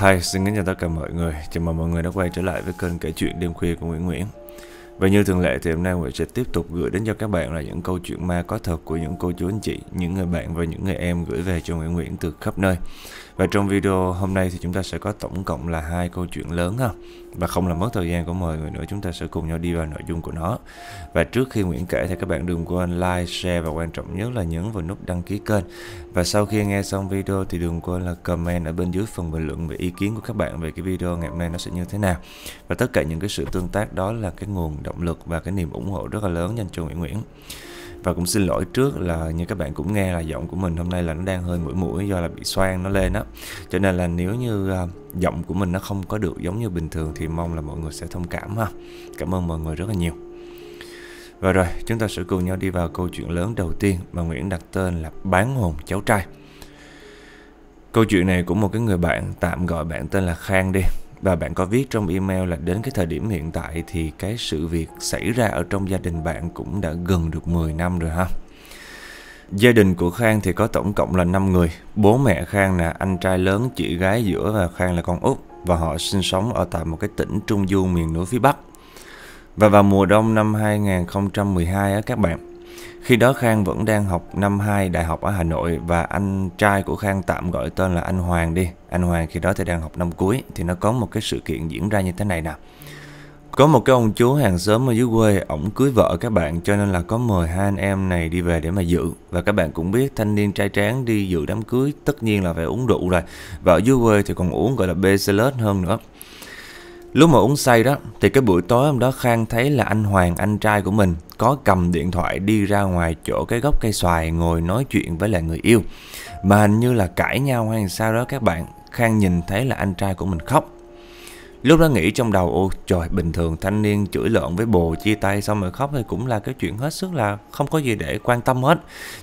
Hi, xin kính chào tất cả mọi người. Chào mừng mọi người đã quay trở lại với kênh kể chuyện đêm khuya của Nguyễn Nguyễn. Và như thường lệ thì hôm nay Nguyễn sẽ tiếp tục gửi đến cho các bạn là những câu chuyện ma có thật của những cô chú anh chị, những người bạn và những người em gửi về cho Nguyễn Nguyễn từ khắp nơi. Và trong video hôm nay thì chúng ta sẽ có tổng cộng là hai câu chuyện lớn ha. Và không làm mất thời gian của mọi người nữa, chúng ta sẽ cùng nhau đi vào nội dung của nó. Và trước khi Nguyễn kể thì các bạn đừng quên like, share và quan trọng nhất là nhấn vào nút đăng ký kênh. Và sau khi nghe xong video thì đừng quên là comment ở bên dưới phần bình luận về ý kiến của các bạn về cái video ngày hôm nay nó sẽ như thế nào. Và tất cả những cái sự tương tác đó là cái nguồn động lực và cái niềm ủng hộ rất là lớn dành cho Nguyễn Nguyễn và cũng xin lỗi trước là như các bạn cũng nghe là giọng của mình hôm nay là nó đang hơi mũi mũi do là bị xoang nó lên á cho nên là nếu như à, giọng của mình nó không có được giống như bình thường thì mong là mọi người sẽ thông cảm ha cảm ơn mọi người rất là nhiều và rồi chúng ta sẽ cùng nhau đi vào câu chuyện lớn đầu tiên mà Nguyễn đặt tên là bán hồn cháu trai Câu chuyện này của một cái người bạn tạm gọi bạn tên là Khang đi và bạn có viết trong email là đến cái thời điểm hiện tại thì cái sự việc xảy ra ở trong gia đình bạn cũng đã gần được 10 năm rồi ha. Gia đình của Khang thì có tổng cộng là 5 người. Bố mẹ Khang là anh trai lớn, chị gái giữa và Khang là con út và họ sinh sống ở tại một cái tỉnh trung du miền núi phía Bắc. Và vào mùa đông năm 2012 á các bạn khi đó Khang vẫn đang học năm 2 đại học ở Hà Nội và anh trai của Khang tạm gọi tên là anh Hoàng đi. Anh Hoàng khi đó thì đang học năm cuối thì nó có một cái sự kiện diễn ra như thế này nè. Có một cái ông chú hàng xóm ở dưới quê, ổng cưới vợ các bạn cho nên là có mời hai anh em này đi về để mà dự. Và các bạn cũng biết thanh niên trai tráng đi dự đám cưới tất nhiên là phải uống rượu rồi. Và ở dưới quê thì còn uống gọi là bê hơn nữa. Lúc mà uống say đó thì cái buổi tối hôm đó Khang thấy là anh Hoàng anh trai của mình có cầm điện thoại đi ra ngoài chỗ cái gốc cây xoài ngồi nói chuyện với lại người yêu. Mà hình như là cãi nhau hay sao đó các bạn, Khang nhìn thấy là anh trai của mình khóc. Lúc đó nghĩ trong đầu ô trời bình thường thanh niên chửi lộn với bồ chia tay xong rồi khóc thì cũng là cái chuyện hết sức là không có gì để quan tâm hết.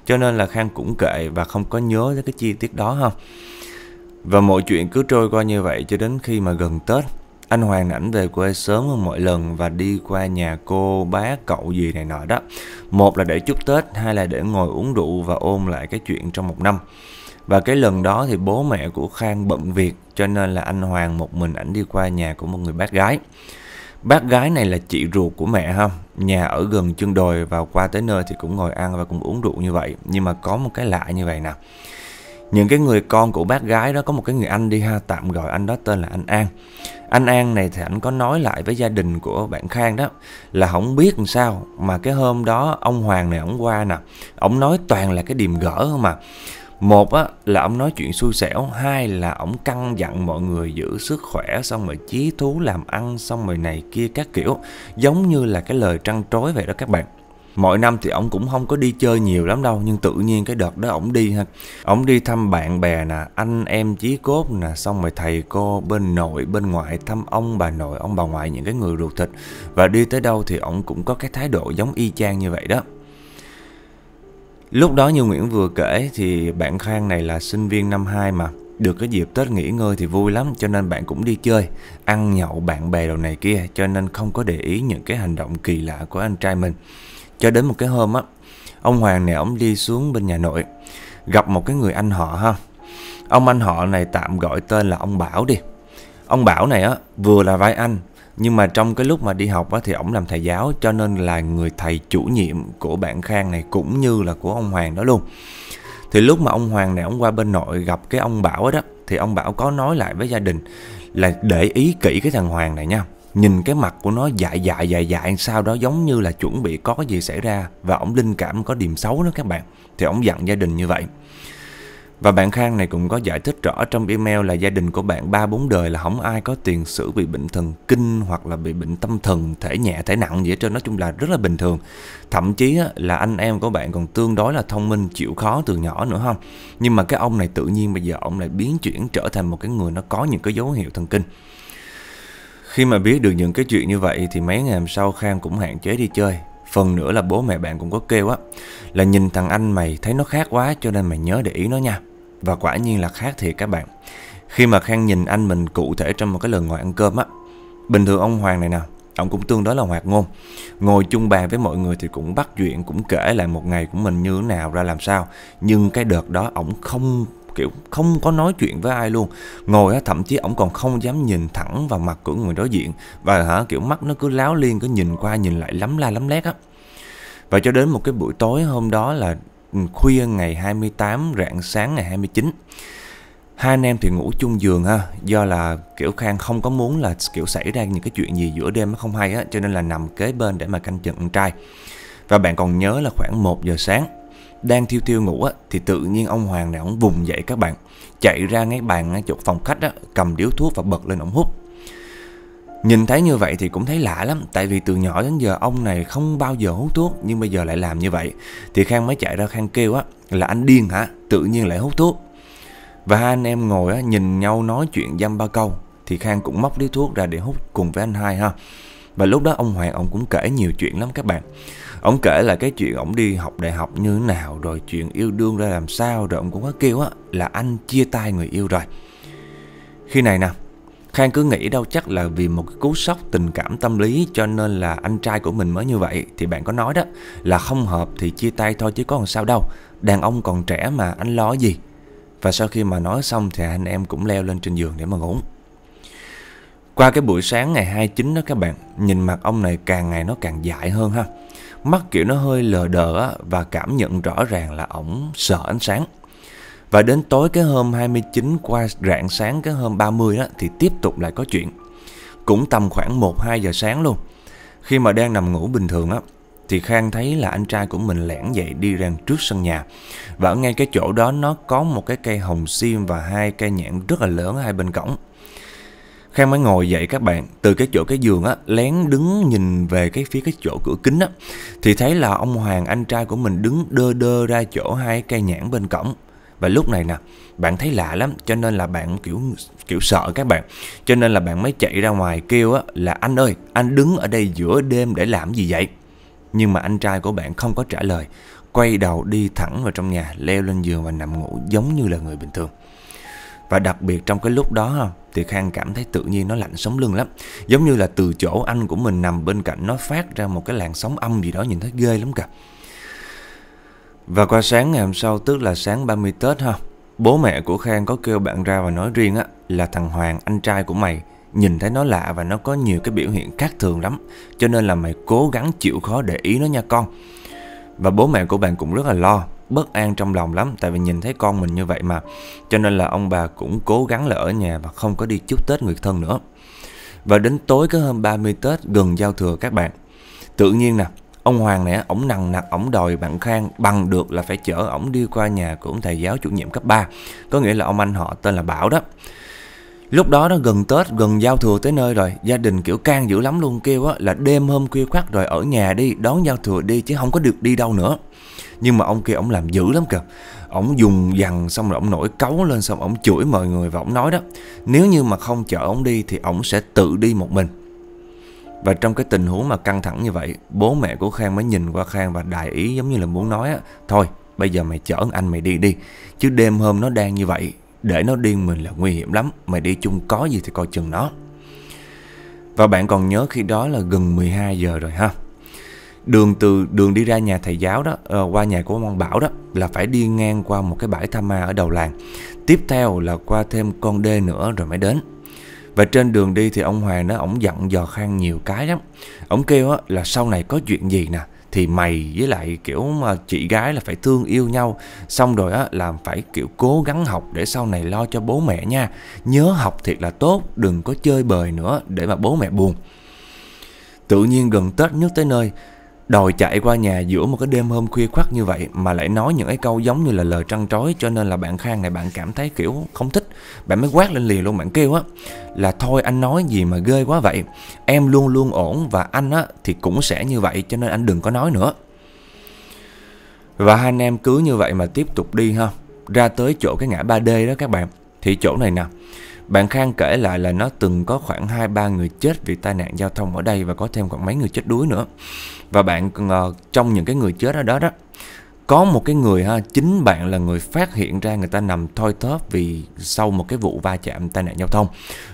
Cho nên là Khang cũng kệ và không có nhớ tới cái chi tiết đó không Và mọi chuyện cứ trôi qua như vậy cho đến khi mà gần Tết anh Hoàng ảnh về quê sớm hơn mọi lần và đi qua nhà cô, bác, cậu gì này nọ đó. Một là để chúc Tết, hai là để ngồi uống rượu và ôm lại cái chuyện trong một năm. Và cái lần đó thì bố mẹ của Khang bận việc cho nên là anh Hoàng một mình ảnh đi qua nhà của một người bác gái. Bác gái này là chị ruột của mẹ ha, nhà ở gần chân đồi và qua tới nơi thì cũng ngồi ăn và cũng uống rượu như vậy. Nhưng mà có một cái lạ như vậy nè những cái người con của bác gái đó có một cái người anh đi ha tạm gọi anh đó tên là anh An anh An này thì anh có nói lại với gia đình của bạn Khang đó là không biết làm sao mà cái hôm đó ông Hoàng này ông qua nè ông nói toàn là cái điềm gỡ không mà một á, là ông nói chuyện xui xẻo Hai là ông căng dặn mọi người giữ sức khỏe Xong rồi chí thú làm ăn Xong rồi này kia các kiểu Giống như là cái lời trăn trối vậy đó các bạn Mỗi năm thì ông cũng không có đi chơi nhiều lắm đâu nhưng tự nhiên cái đợt đó ông đi ha. ông đi thăm bạn bè nè, anh em chí cốt nè, xong rồi thầy cô bên nội bên ngoại thăm ông bà nội, ông bà ngoại những cái người ruột thịt và đi tới đâu thì ông cũng có cái thái độ giống y chang như vậy đó. Lúc đó như Nguyễn vừa kể thì bạn Khang này là sinh viên năm 2 mà được cái dịp Tết nghỉ ngơi thì vui lắm cho nên bạn cũng đi chơi, ăn nhậu bạn bè đồ này kia cho nên không có để ý những cái hành động kỳ lạ của anh trai mình. Cho đến một cái hôm á, ông Hoàng này ông đi xuống bên nhà nội, gặp một cái người anh họ ha. Ông anh họ này tạm gọi tên là ông Bảo đi. Ông Bảo này á, vừa là vai anh, nhưng mà trong cái lúc mà đi học á, thì ổng làm thầy giáo cho nên là người thầy chủ nhiệm của bạn Khang này cũng như là của ông Hoàng đó luôn. Thì lúc mà ông Hoàng này ông qua bên nội gặp cái ông Bảo đó, thì ông Bảo có nói lại với gia đình là để ý kỹ cái thằng Hoàng này nha nhìn cái mặt của nó dại dại dại dại sao đó giống như là chuẩn bị có cái gì xảy ra và ổng linh cảm có điểm xấu đó các bạn thì ổng dặn gia đình như vậy và bạn Khang này cũng có giải thích rõ trong email là gia đình của bạn ba bốn đời là không ai có tiền sử bị bệnh thần kinh hoặc là bị bệnh tâm thần thể nhẹ thể nặng gì hết trơn nói chung là rất là bình thường. Thậm chí là anh em của bạn còn tương đối là thông minh chịu khó từ nhỏ nữa không. Nhưng mà cái ông này tự nhiên bây giờ ông lại biến chuyển trở thành một cái người nó có những cái dấu hiệu thần kinh. Khi mà biết được những cái chuyện như vậy thì mấy ngày hôm sau Khang cũng hạn chế đi chơi. Phần nữa là bố mẹ bạn cũng có kêu á là nhìn thằng anh mày thấy nó khác quá cho nên mày nhớ để ý nó nha. Và quả nhiên là khác thiệt các bạn. Khi mà Khang nhìn anh mình cụ thể trong một cái lần ngồi ăn cơm á. Bình thường ông Hoàng này nè, ông cũng tương đối là hoạt ngôn. Ngồi chung bàn với mọi người thì cũng bắt chuyện, cũng kể lại một ngày của mình như thế nào ra làm sao. Nhưng cái đợt đó ổng không kiểu không có nói chuyện với ai luôn ngồi á thậm chí ổng còn không dám nhìn thẳng vào mặt của người đối diện và hả kiểu mắt nó cứ láo liên cứ nhìn qua nhìn lại lắm la lắm lét á và cho đến một cái buổi tối hôm đó là khuya ngày 28 rạng sáng ngày 29 hai anh em thì ngủ chung giường ha do là kiểu khang không có muốn là kiểu xảy ra những cái chuyện gì giữa đêm nó không hay á cho nên là nằm kế bên để mà canh chừng con trai và bạn còn nhớ là khoảng 1 giờ sáng đang thiêu thiêu ngủ á, thì tự nhiên ông Hoàng này ông vùng dậy các bạn Chạy ra ngay bàn chỗ phòng khách á, cầm điếu thuốc và bật lên ổng hút Nhìn thấy như vậy thì cũng thấy lạ lắm Tại vì từ nhỏ đến giờ ông này không bao giờ hút thuốc Nhưng bây giờ lại làm như vậy Thì Khang mới chạy ra Khang kêu á Là anh điên hả Tự nhiên lại hút thuốc Và hai anh em ngồi á, nhìn nhau nói chuyện dăm ba câu Thì Khang cũng móc điếu thuốc ra để hút cùng với anh hai ha Và lúc đó ông Hoàng ông cũng kể nhiều chuyện lắm các bạn Ông kể là cái chuyện ông đi học đại học như thế nào Rồi chuyện yêu đương ra làm sao Rồi ông cũng có kêu á là anh chia tay người yêu rồi Khi này nè Khang cứ nghĩ đâu chắc là vì một cái cú sốc tình cảm tâm lý cho nên là anh trai của mình mới như vậy Thì bạn có nói đó là không hợp thì chia tay thôi chứ có làm sao đâu Đàn ông còn trẻ mà anh lo gì Và sau khi mà nói xong thì anh em cũng leo lên trên giường để mà ngủ Qua cái buổi sáng ngày 29 đó các bạn Nhìn mặt ông này càng ngày nó càng dại hơn ha mắt kiểu nó hơi lờ đờ á, và cảm nhận rõ ràng là ổng sợ ánh sáng. Và đến tối cái hôm 29 qua rạng sáng cái hôm 30 đó thì tiếp tục lại có chuyện. Cũng tầm khoảng 1-2 giờ sáng luôn. Khi mà đang nằm ngủ bình thường á, thì Khang thấy là anh trai của mình lẻn dậy đi ra trước sân nhà. Và ở ngay cái chỗ đó nó có một cái cây hồng xiêm và hai cây nhãn rất là lớn hai bên cổng. Khang mới ngồi dậy các bạn Từ cái chỗ cái giường á Lén đứng nhìn về cái phía cái chỗ cửa kính á Thì thấy là ông Hoàng anh trai của mình đứng đơ đơ ra chỗ hai cây nhãn bên cổng Và lúc này nè Bạn thấy lạ lắm Cho nên là bạn kiểu kiểu sợ các bạn Cho nên là bạn mới chạy ra ngoài kêu á Là anh ơi anh đứng ở đây giữa đêm để làm gì vậy Nhưng mà anh trai của bạn không có trả lời Quay đầu đi thẳng vào trong nhà Leo lên giường và nằm ngủ giống như là người bình thường và đặc biệt trong cái lúc đó thì Khang cảm thấy tự nhiên nó lạnh sống lưng lắm Giống như là từ chỗ anh của mình nằm bên cạnh nó phát ra một cái làn sóng âm gì đó nhìn thấy ghê lắm cả Và qua sáng ngày hôm sau tức là sáng 30 Tết ha Bố mẹ của Khang có kêu bạn ra và nói riêng á là thằng Hoàng anh trai của mày Nhìn thấy nó lạ và nó có nhiều cái biểu hiện khác thường lắm Cho nên là mày cố gắng chịu khó để ý nó nha con Và bố mẹ của bạn cũng rất là lo bất an trong lòng lắm tại vì nhìn thấy con mình như vậy mà cho nên là ông bà cũng cố gắng là ở nhà và không có đi chúc Tết người thân nữa và đến tối cái hôm 30 Tết gần giao thừa các bạn tự nhiên nè ông Hoàng này ổng nằng nặc ổng đòi bạn Khang bằng được là phải chở ổng đi qua nhà của ông thầy giáo chủ nhiệm cấp 3 có nghĩa là ông anh họ tên là Bảo đó Lúc đó nó gần Tết, gần giao thừa tới nơi rồi Gia đình kiểu can dữ lắm luôn kêu á là đêm hôm khuya khoát rồi ở nhà đi Đón giao thừa đi chứ không có được đi đâu nữa Nhưng mà ông kia ông làm dữ lắm kìa Ông dùng dằn xong rồi ông nổi cáu lên xong ông chửi mọi người và ông nói đó Nếu như mà không chở ông đi thì ông sẽ tự đi một mình và trong cái tình huống mà căng thẳng như vậy, bố mẹ của Khang mới nhìn qua Khang và đại ý giống như là muốn nói á, thôi, bây giờ mày chở anh mày đi đi, chứ đêm hôm nó đang như vậy để nó điên mình là nguy hiểm lắm Mày đi chung có gì thì coi chừng nó Và bạn còn nhớ khi đó là gần 12 giờ rồi ha Đường từ đường đi ra nhà thầy giáo đó uh, Qua nhà của Mong Bảo đó Là phải đi ngang qua một cái bãi tham ma ở đầu làng Tiếp theo là qua thêm con đê nữa rồi mới đến và trên đường đi thì ông Hoàng nó ổng dặn dò Khang nhiều cái lắm Ông kêu á, là sau này có chuyện gì nè thì mày với lại kiểu mà chị gái là phải thương yêu nhau xong rồi á làm phải kiểu cố gắng học để sau này lo cho bố mẹ nha nhớ học thiệt là tốt đừng có chơi bời nữa để mà bố mẹ buồn tự nhiên gần tết nhất tới nơi Đòi chạy qua nhà giữa một cái đêm hôm khuya khoắt như vậy mà lại nói những cái câu giống như là lời trăn trối cho nên là bạn Khang này bạn cảm thấy kiểu không thích. Bạn mới quát lên liền luôn bạn kêu á là thôi anh nói gì mà ghê quá vậy. Em luôn luôn ổn và anh á thì cũng sẽ như vậy cho nên anh đừng có nói nữa. Và hai anh em cứ như vậy mà tiếp tục đi ha. Ra tới chỗ cái ngã 3D đó các bạn. Thì chỗ này nè. Bạn Khang kể lại là nó từng có khoảng 2-3 người chết vì tai nạn giao thông ở đây và có thêm khoảng mấy người chết đuối nữa. Và bạn uh, trong những cái người chết ở đó đó có một cái người ha, chính bạn là người phát hiện ra người ta nằm thoi thóp vì sau một cái vụ va chạm tai nạn giao thông.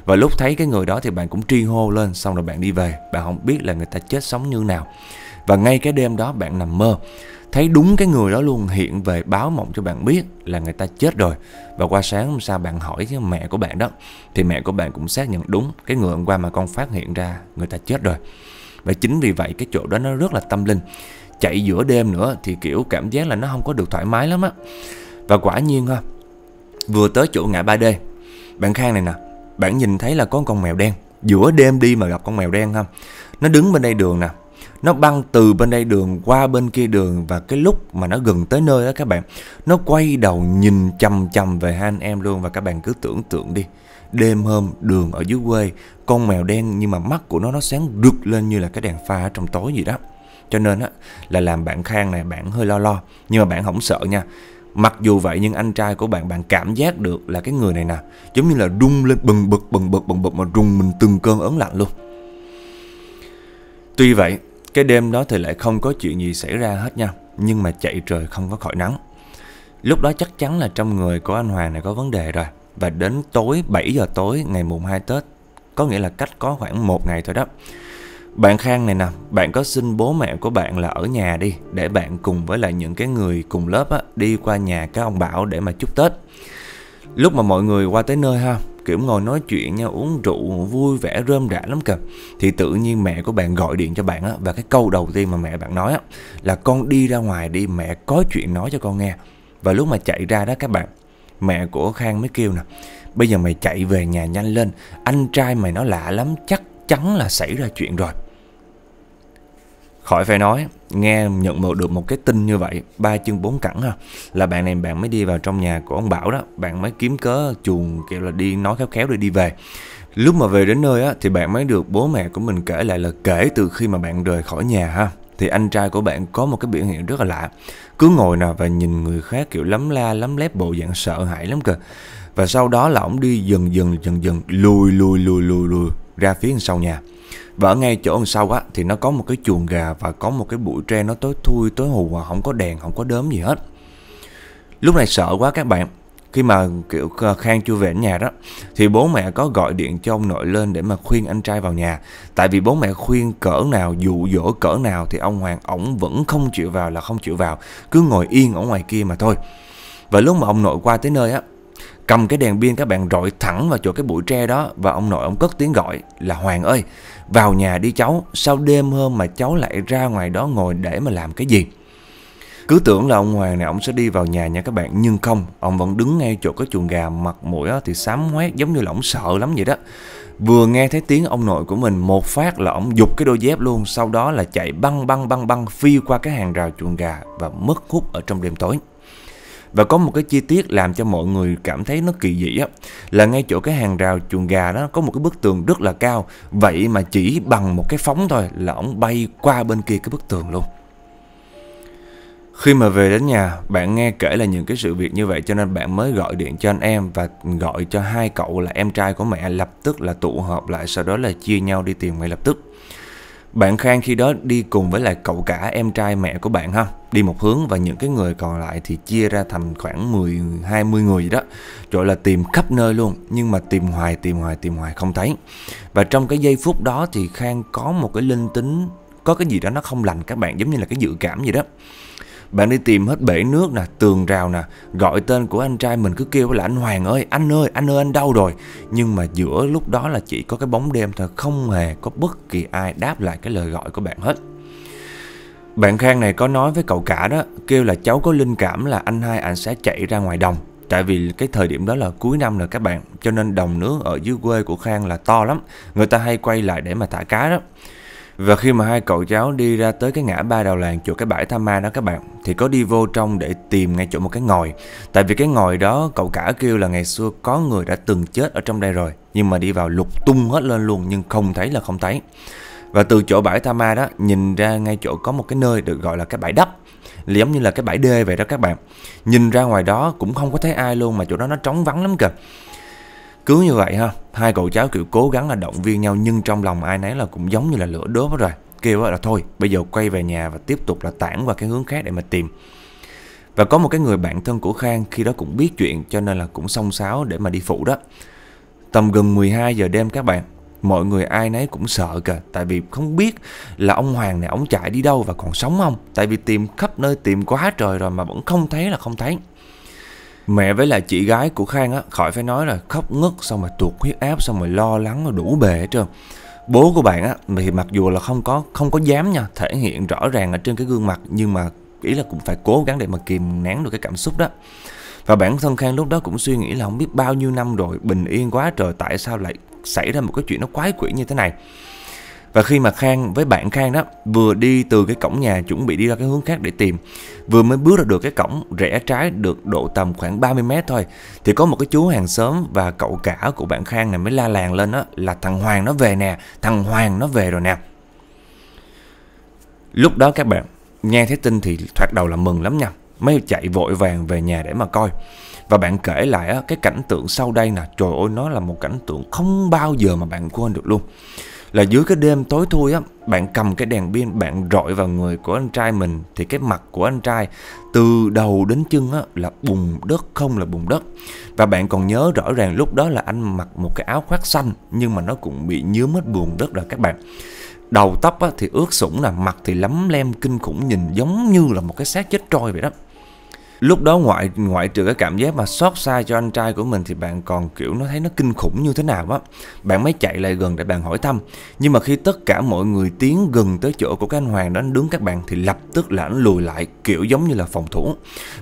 Và lúc thấy cái người đó thì bạn cũng tri hô lên xong rồi bạn đi về, bạn không biết là người ta chết sống như nào. Và ngay cái đêm đó bạn nằm mơ Thấy đúng cái người đó luôn hiện về báo mộng cho bạn biết là người ta chết rồi Và qua sáng hôm sau bạn hỏi với mẹ của bạn đó Thì mẹ của bạn cũng xác nhận đúng Cái người hôm qua mà con phát hiện ra người ta chết rồi Và chính vì vậy cái chỗ đó nó rất là tâm linh Chạy giữa đêm nữa thì kiểu cảm giác là nó không có được thoải mái lắm á Và quả nhiên ha Vừa tới chỗ ngã 3D Bạn Khang này nè Bạn nhìn thấy là có con mèo đen Giữa đêm đi mà gặp con mèo đen ha Nó đứng bên đây đường nè nó băng từ bên đây đường qua bên kia đường và cái lúc mà nó gần tới nơi đó các bạn nó quay đầu nhìn chầm chầm về hai anh em luôn và các bạn cứ tưởng tượng đi đêm hôm đường ở dưới quê con mèo đen nhưng mà mắt của nó nó sáng rực lên như là cái đèn pha trong tối gì đó cho nên á là làm bạn khang này bạn hơi lo lo nhưng mà bạn không sợ nha Mặc dù vậy nhưng anh trai của bạn bạn cảm giác được là cái người này nè Giống như là rung lên bần bật bần bực bần bực mà rung mình từng cơn ớn lạnh luôn Tuy vậy cái đêm đó thì lại không có chuyện gì xảy ra hết nha Nhưng mà chạy trời không có khỏi nắng Lúc đó chắc chắn là trong người của anh Hoàng này có vấn đề rồi Và đến tối 7 giờ tối ngày mùng 2 Tết Có nghĩa là cách có khoảng một ngày thôi đó Bạn Khang này nè, bạn có xin bố mẹ của bạn là ở nhà đi Để bạn cùng với lại những cái người cùng lớp á, đi qua nhà các ông Bảo để mà chúc Tết Lúc mà mọi người qua tới nơi ha kiểu ngồi nói chuyện nhau uống rượu vui vẻ rơm rạ lắm kìa thì tự nhiên mẹ của bạn gọi điện cho bạn á và cái câu đầu tiên mà mẹ bạn nói á là con đi ra ngoài đi mẹ có chuyện nói cho con nghe và lúc mà chạy ra đó các bạn mẹ của Khang mới kêu nè bây giờ mày chạy về nhà nhanh lên anh trai mày nó lạ lắm chắc chắn là xảy ra chuyện rồi khỏi phải nói nghe nhận một được một cái tin như vậy ba chân bốn cẳng ha là bạn này bạn mới đi vào trong nhà của ông bảo đó bạn mới kiếm cớ chuồng kiểu là đi nói khéo khéo rồi đi về lúc mà về đến nơi á thì bạn mới được bố mẹ của mình kể lại là kể từ khi mà bạn rời khỏi nhà ha thì anh trai của bạn có một cái biểu hiện rất là lạ cứ ngồi nào và nhìn người khác kiểu lắm la lắm lép bộ dạng sợ hãi lắm cơ và sau đó là ổng đi dần dần dần dần lùi lùi lùi lùi lùi ra phía sau nhà và ở ngay chỗ đằng sau á thì nó có một cái chuồng gà và có một cái bụi tre nó tối thui, tối hù, không có đèn, không có đốm gì hết. Lúc này sợ quá các bạn, khi mà kiểu Khang chưa về nhà đó thì bố mẹ có gọi điện cho ông nội lên để mà khuyên anh trai vào nhà tại vì bố mẹ khuyên cỡ nào dụ dỗ cỡ nào thì ông Hoàng ổng vẫn không chịu vào là không chịu vào cứ ngồi yên ở ngoài kia mà thôi và lúc mà ông nội qua tới nơi á Cầm cái đèn pin các bạn rọi thẳng vào chỗ cái bụi tre đó Và ông nội ông cất tiếng gọi là Hoàng ơi Vào nhà đi cháu Sao đêm hôm mà cháu lại ra ngoài đó ngồi để mà làm cái gì cứ tưởng là ông Hoàng này ông sẽ đi vào nhà nha các bạn Nhưng không, ông vẫn đứng ngay chỗ cái chuồng gà mặt mũi thì xám hoét giống như là ông sợ lắm vậy đó Vừa nghe thấy tiếng ông nội của mình một phát là ông dục cái đôi dép luôn Sau đó là chạy băng băng băng băng phi qua cái hàng rào chuồng gà và mất hút ở trong đêm tối và có một cái chi tiết làm cho mọi người cảm thấy nó kỳ dị á là ngay chỗ cái hàng rào chuồng gà đó có một cái bức tường rất là cao, vậy mà chỉ bằng một cái phóng thôi là ổng bay qua bên kia cái bức tường luôn. Khi mà về đến nhà, bạn nghe kể là những cái sự việc như vậy cho nên bạn mới gọi điện cho anh em và gọi cho hai cậu là em trai của mẹ lập tức là tụ họp lại sau đó là chia nhau đi tìm ngay lập tức. Bạn Khang khi đó đi cùng với lại cậu cả em trai mẹ của bạn ha Đi một hướng và những cái người còn lại thì chia ra thành khoảng 10-20 người gì đó Rồi là tìm khắp nơi luôn Nhưng mà tìm hoài tìm hoài tìm hoài không thấy Và trong cái giây phút đó thì Khang có một cái linh tính Có cái gì đó nó không lành các bạn giống như là cái dự cảm gì đó bạn đi tìm hết bể nước nè, tường rào nè, gọi tên của anh trai mình cứ kêu là anh Hoàng ơi, anh ơi, anh ơi anh đâu rồi. Nhưng mà giữa lúc đó là chỉ có cái bóng đêm thôi, không hề có bất kỳ ai đáp lại cái lời gọi của bạn hết. Bạn Khang này có nói với cậu cả đó, kêu là cháu có linh cảm là anh hai anh sẽ chạy ra ngoài đồng. Tại vì cái thời điểm đó là cuối năm rồi các bạn, cho nên đồng nước ở dưới quê của Khang là to lắm. Người ta hay quay lại để mà thả cá đó. Và khi mà hai cậu cháu đi ra tới cái ngã ba đầu làng chỗ cái bãi tham ma đó các bạn Thì có đi vô trong để tìm ngay chỗ một cái ngòi Tại vì cái ngòi đó cậu cả kêu là ngày xưa có người đã từng chết ở trong đây rồi Nhưng mà đi vào lục tung hết lên luôn nhưng không thấy là không thấy Và từ chỗ bãi tham ma đó nhìn ra ngay chỗ có một cái nơi được gọi là cái bãi đắp là giống như là cái bãi đê vậy đó các bạn Nhìn ra ngoài đó cũng không có thấy ai luôn mà chỗ đó nó trống vắng lắm kìa cứ như vậy ha, hai cậu cháu kiểu cố gắng là động viên nhau nhưng trong lòng ai nấy là cũng giống như là lửa đốt hết rồi. Kêu là thôi, bây giờ quay về nhà và tiếp tục là tản qua cái hướng khác để mà tìm. Và có một cái người bạn thân của Khang khi đó cũng biết chuyện cho nên là cũng xông xáo để mà đi phụ đó. Tầm gần 12 giờ đêm các bạn, mọi người ai nấy cũng sợ kìa tại vì không biết là ông Hoàng này ông chạy đi đâu và còn sống không. Tại vì tìm khắp nơi tìm quá trời rồi mà vẫn không thấy là không thấy. Mẹ với lại chị gái của Khang á, khỏi phải nói là khóc ngất xong rồi tuột huyết áp xong rồi lo lắng rồi đủ bề hết trơn. Bố của bạn á thì mặc dù là không có không có dám nha, thể hiện rõ ràng ở trên cái gương mặt nhưng mà ý là cũng phải cố gắng để mà kìm nén được cái cảm xúc đó. Và bản thân Khang lúc đó cũng suy nghĩ là không biết bao nhiêu năm rồi bình yên quá trời tại sao lại xảy ra một cái chuyện nó quái quỷ như thế này. Và khi mà Khang với bạn Khang đó vừa đi từ cái cổng nhà chuẩn bị đi ra cái hướng khác để tìm Vừa mới bước ra được cái cổng rẽ trái được độ tầm khoảng 30 mét thôi Thì có một cái chú hàng xóm và cậu cả của bạn Khang này mới la làng lên đó là thằng Hoàng nó về nè Thằng Hoàng nó về rồi nè Lúc đó các bạn nghe thấy tin thì thoạt đầu là mừng lắm nha Mới chạy vội vàng về nhà để mà coi và bạn kể lại á, cái cảnh tượng sau đây nè Trời ơi nó là một cảnh tượng không bao giờ mà bạn quên được luôn là dưới cái đêm tối thui á Bạn cầm cái đèn pin bạn rọi vào người của anh trai mình Thì cái mặt của anh trai từ đầu đến chân á là bùn đất không là bùn đất Và bạn còn nhớ rõ ràng lúc đó là anh mặc một cái áo khoác xanh Nhưng mà nó cũng bị nhớm hết bùn đất rồi các bạn Đầu tóc á, thì ướt sũng là Mặt thì lấm lem kinh khủng nhìn giống như là một cái xác chết trôi vậy đó lúc đó ngoại ngoại trừ cái cảm giác mà xót xa cho anh trai của mình thì bạn còn kiểu nó thấy nó kinh khủng như thế nào á bạn mới chạy lại gần để bạn hỏi thăm nhưng mà khi tất cả mọi người tiến gần tới chỗ của cái anh hoàng đó anh đứng các bạn thì lập tức là anh lùi lại kiểu giống như là phòng thủ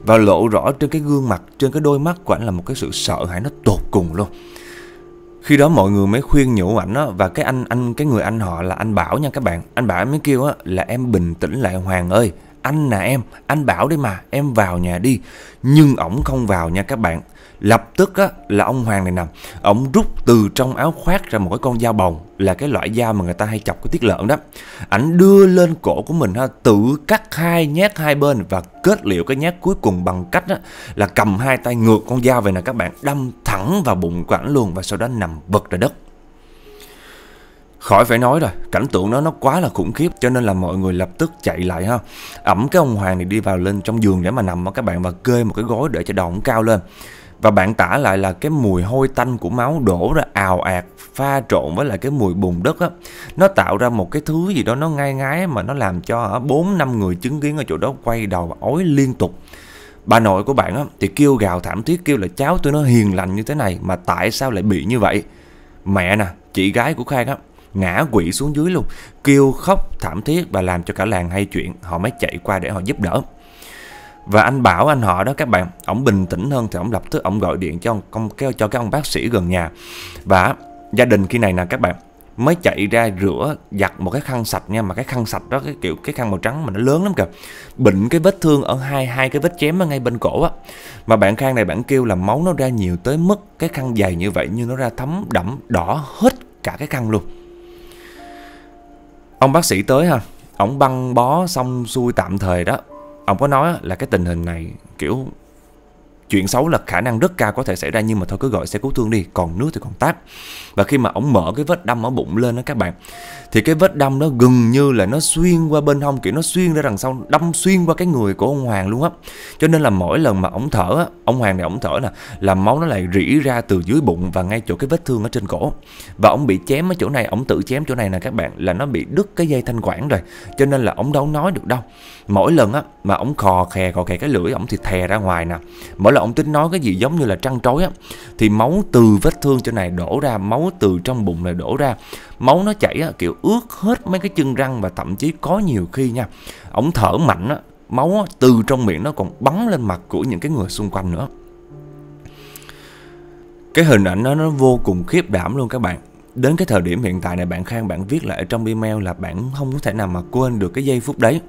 và lộ rõ trên cái gương mặt trên cái đôi mắt của anh là một cái sự sợ hãi nó tột cùng luôn khi đó mọi người mới khuyên nhủ ảnh á và cái anh anh cái người anh họ là anh bảo nha các bạn anh bảo mới kêu á là em bình tĩnh lại hoàng ơi anh nè em anh bảo đi mà em vào nhà đi nhưng ổng không vào nha các bạn lập tức á là ông hoàng này nằm ổng rút từ trong áo khoác ra một cái con dao bồng là cái loại dao mà người ta hay chọc cái tiết lợn đó ảnh đưa lên cổ của mình ha tự cắt hai nhát hai bên và kết liễu cái nhát cuối cùng bằng cách á, là cầm hai tay ngược con dao về nè các bạn đâm thẳng vào bụng của ảnh luôn và sau đó nằm vật ra đất Khỏi phải nói rồi, cảnh tượng đó nó quá là khủng khiếp cho nên là mọi người lập tức chạy lại ha. Ẩm cái ông Hoàng này đi vào lên trong giường để mà nằm mà các bạn và kê một cái gối để cho đầu cao lên. Và bạn tả lại là cái mùi hôi tanh của máu đổ ra ào ạt pha trộn với lại cái mùi bùn đất á Nó tạo ra một cái thứ gì đó nó ngai ngái mà nó làm cho bốn năm người chứng kiến ở chỗ đó quay đầu và ói liên tục Bà nội của bạn á, thì kêu gào thảm thiết kêu là cháu tôi nó hiền lành như thế này mà tại sao lại bị như vậy Mẹ nè, chị gái của Khang á, ngã quỵ xuống dưới luôn, kêu khóc thảm thiết và làm cho cả làng hay chuyện, họ mới chạy qua để họ giúp đỡ. Và anh bảo anh họ đó các bạn, ổng bình tĩnh hơn thì ổng lập tức ổng gọi điện cho ông kêu cho cái ông bác sĩ gần nhà. Và gia đình khi này nè các bạn mới chạy ra rửa giặt một cái khăn sạch nha mà cái khăn sạch đó cái kiểu cái khăn màu trắng mà nó lớn lắm kìa bệnh cái vết thương ở hai hai cái vết chém ở ngay bên cổ á mà bạn khang này bạn kêu là máu nó ra nhiều tới mức cái khăn dày như vậy như nó ra thấm đẫm đỏ hết cả cái khăn luôn Ông bác sĩ tới ha Ông băng bó xong xuôi tạm thời đó Ông có nói là cái tình hình này kiểu chuyện xấu là khả năng rất cao có thể xảy ra nhưng mà thôi cứ gọi xe cứu thương đi còn nước thì còn táp và khi mà ổng mở cái vết đâm ở bụng lên đó các bạn thì cái vết đâm nó gần như là nó xuyên qua bên hông kiểu nó xuyên ra đằng sau đâm xuyên qua cái người của ông hoàng luôn á cho nên là mỗi lần mà ổng thở á ông hoàng này ổng thở nè là máu nó lại rỉ ra từ dưới bụng và ngay chỗ cái vết thương ở trên cổ và ổng bị chém ở chỗ này ổng tự chém chỗ này nè các bạn là nó bị đứt cái dây thanh quản rồi cho nên là ổng đâu nói được đâu mỗi lần á mà ổng khò khè khò khè cái lưỡi ổng thì thè ra ngoài nè mỗi lần ông Tính nói cái gì giống như là trăn trối á Thì máu từ vết thương chỗ này đổ ra Máu từ trong bụng này đổ ra Máu nó chảy á, kiểu ướt hết mấy cái chân răng Và thậm chí có nhiều khi nha Ông thở mạnh á Máu á, từ trong miệng nó còn bắn lên mặt của những cái người xung quanh nữa Cái hình ảnh đó nó vô cùng khiếp đảm luôn các bạn Đến cái thời điểm hiện tại này bạn Khang bạn viết lại trong email là bạn không có thể nào mà quên được cái giây phút đấy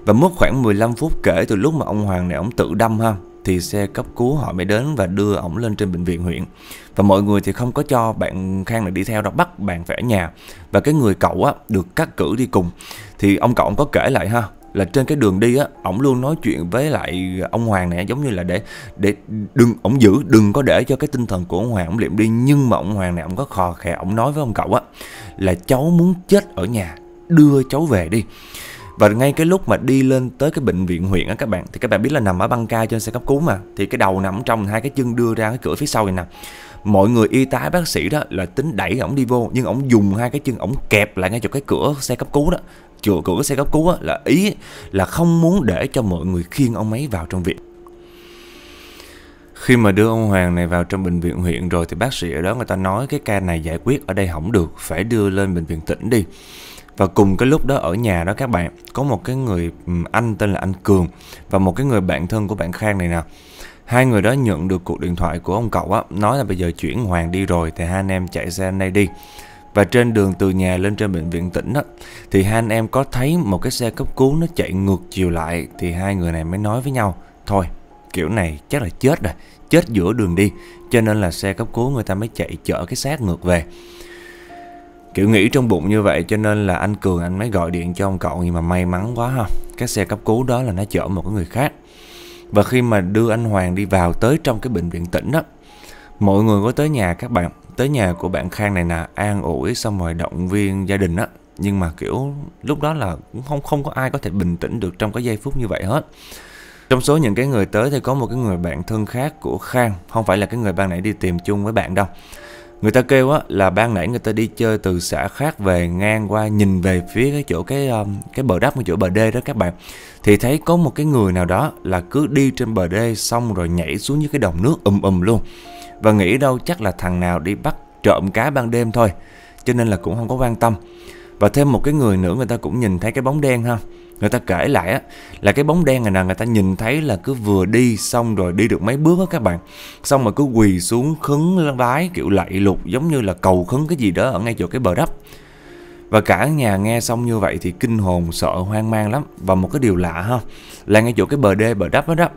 Và mất khoảng 15 phút kể từ lúc mà ông Hoàng này ông tự đâm ha thì xe cấp cứu họ mới đến và đưa ổng lên trên bệnh viện huyện và mọi người thì không có cho bạn Khang này đi theo đâu bắt bạn phải ở nhà và cái người cậu á được cắt cử đi cùng thì ông cậu ông có kể lại ha là trên cái đường đi á ổng luôn nói chuyện với lại ông hoàng này giống như là để để đừng ổng giữ đừng có để cho cái tinh thần của ông hoàng ổng liệm đi nhưng mà ông hoàng này ổng có khò khè ổng nói với ông cậu á là cháu muốn chết ở nhà đưa cháu về đi và ngay cái lúc mà đi lên tới cái bệnh viện huyện á các bạn thì các bạn biết là nằm ở băng ca trên xe cấp cứu mà thì cái đầu nằm trong hai cái chân đưa ra cái cửa phía sau này nè mọi người y tá bác sĩ đó là tính đẩy ổng đi vô nhưng ổng dùng hai cái chân ổng kẹp lại ngay chỗ cái cửa xe cấp cứu đó chừa cửa xe cấp cứu á, là ý là không muốn để cho mọi người khiêng ông ấy vào trong viện khi mà đưa ông Hoàng này vào trong bệnh viện huyện rồi thì bác sĩ ở đó người ta nói cái ca này giải quyết ở đây không được, phải đưa lên bệnh viện tỉnh đi và cùng cái lúc đó ở nhà đó các bạn có một cái người ừ, anh tên là anh Cường và một cái người bạn thân của bạn Khang này nè hai người đó nhận được cuộc điện thoại của ông cậu á nói là bây giờ chuyển Hoàng đi rồi thì hai anh em chạy xe đây đi và trên đường từ nhà lên trên bệnh viện tỉnh đó, thì hai anh em có thấy một cái xe cấp cứu nó chạy ngược chiều lại thì hai người này mới nói với nhau thôi kiểu này chắc là chết rồi chết giữa đường đi cho nên là xe cấp cứu người ta mới chạy chở cái xác ngược về Kiểu nghĩ trong bụng như vậy cho nên là anh Cường anh mới gọi điện cho ông cậu nhưng mà may mắn quá ha. Cái xe cấp cứu đó là nó chở một cái người khác. Và khi mà đưa anh Hoàng đi vào tới trong cái bệnh viện tỉnh đó, mọi người có tới nhà các bạn, tới nhà của bạn Khang này nè, an ủi xong rồi động viên gia đình á. Nhưng mà kiểu lúc đó là cũng không không có ai có thể bình tĩnh được trong cái giây phút như vậy hết. Trong số những cái người tới thì có một cái người bạn thân khác của Khang, không phải là cái người bạn nãy đi tìm chung với bạn đâu người ta kêu á là ban nãy người ta đi chơi từ xã khác về ngang qua nhìn về phía cái chỗ cái um, cái bờ đắp một chỗ bờ đê đó các bạn thì thấy có một cái người nào đó là cứ đi trên bờ đê xong rồi nhảy xuống dưới cái đồng nước ùm um ùm um luôn và nghĩ đâu chắc là thằng nào đi bắt trộm cá ban đêm thôi cho nên là cũng không có quan tâm và thêm một cái người nữa người ta cũng nhìn thấy cái bóng đen ha người ta kể lại á là cái bóng đen này nè người ta nhìn thấy là cứ vừa đi xong rồi đi được mấy bước á các bạn xong rồi cứ quỳ xuống khấn vái kiểu lạy lục giống như là cầu khấn cái gì đó ở ngay chỗ cái bờ đắp và cả nhà nghe xong như vậy thì kinh hồn sợ hoang mang lắm và một cái điều lạ ha là ngay chỗ cái bờ đê bờ đắp đó đó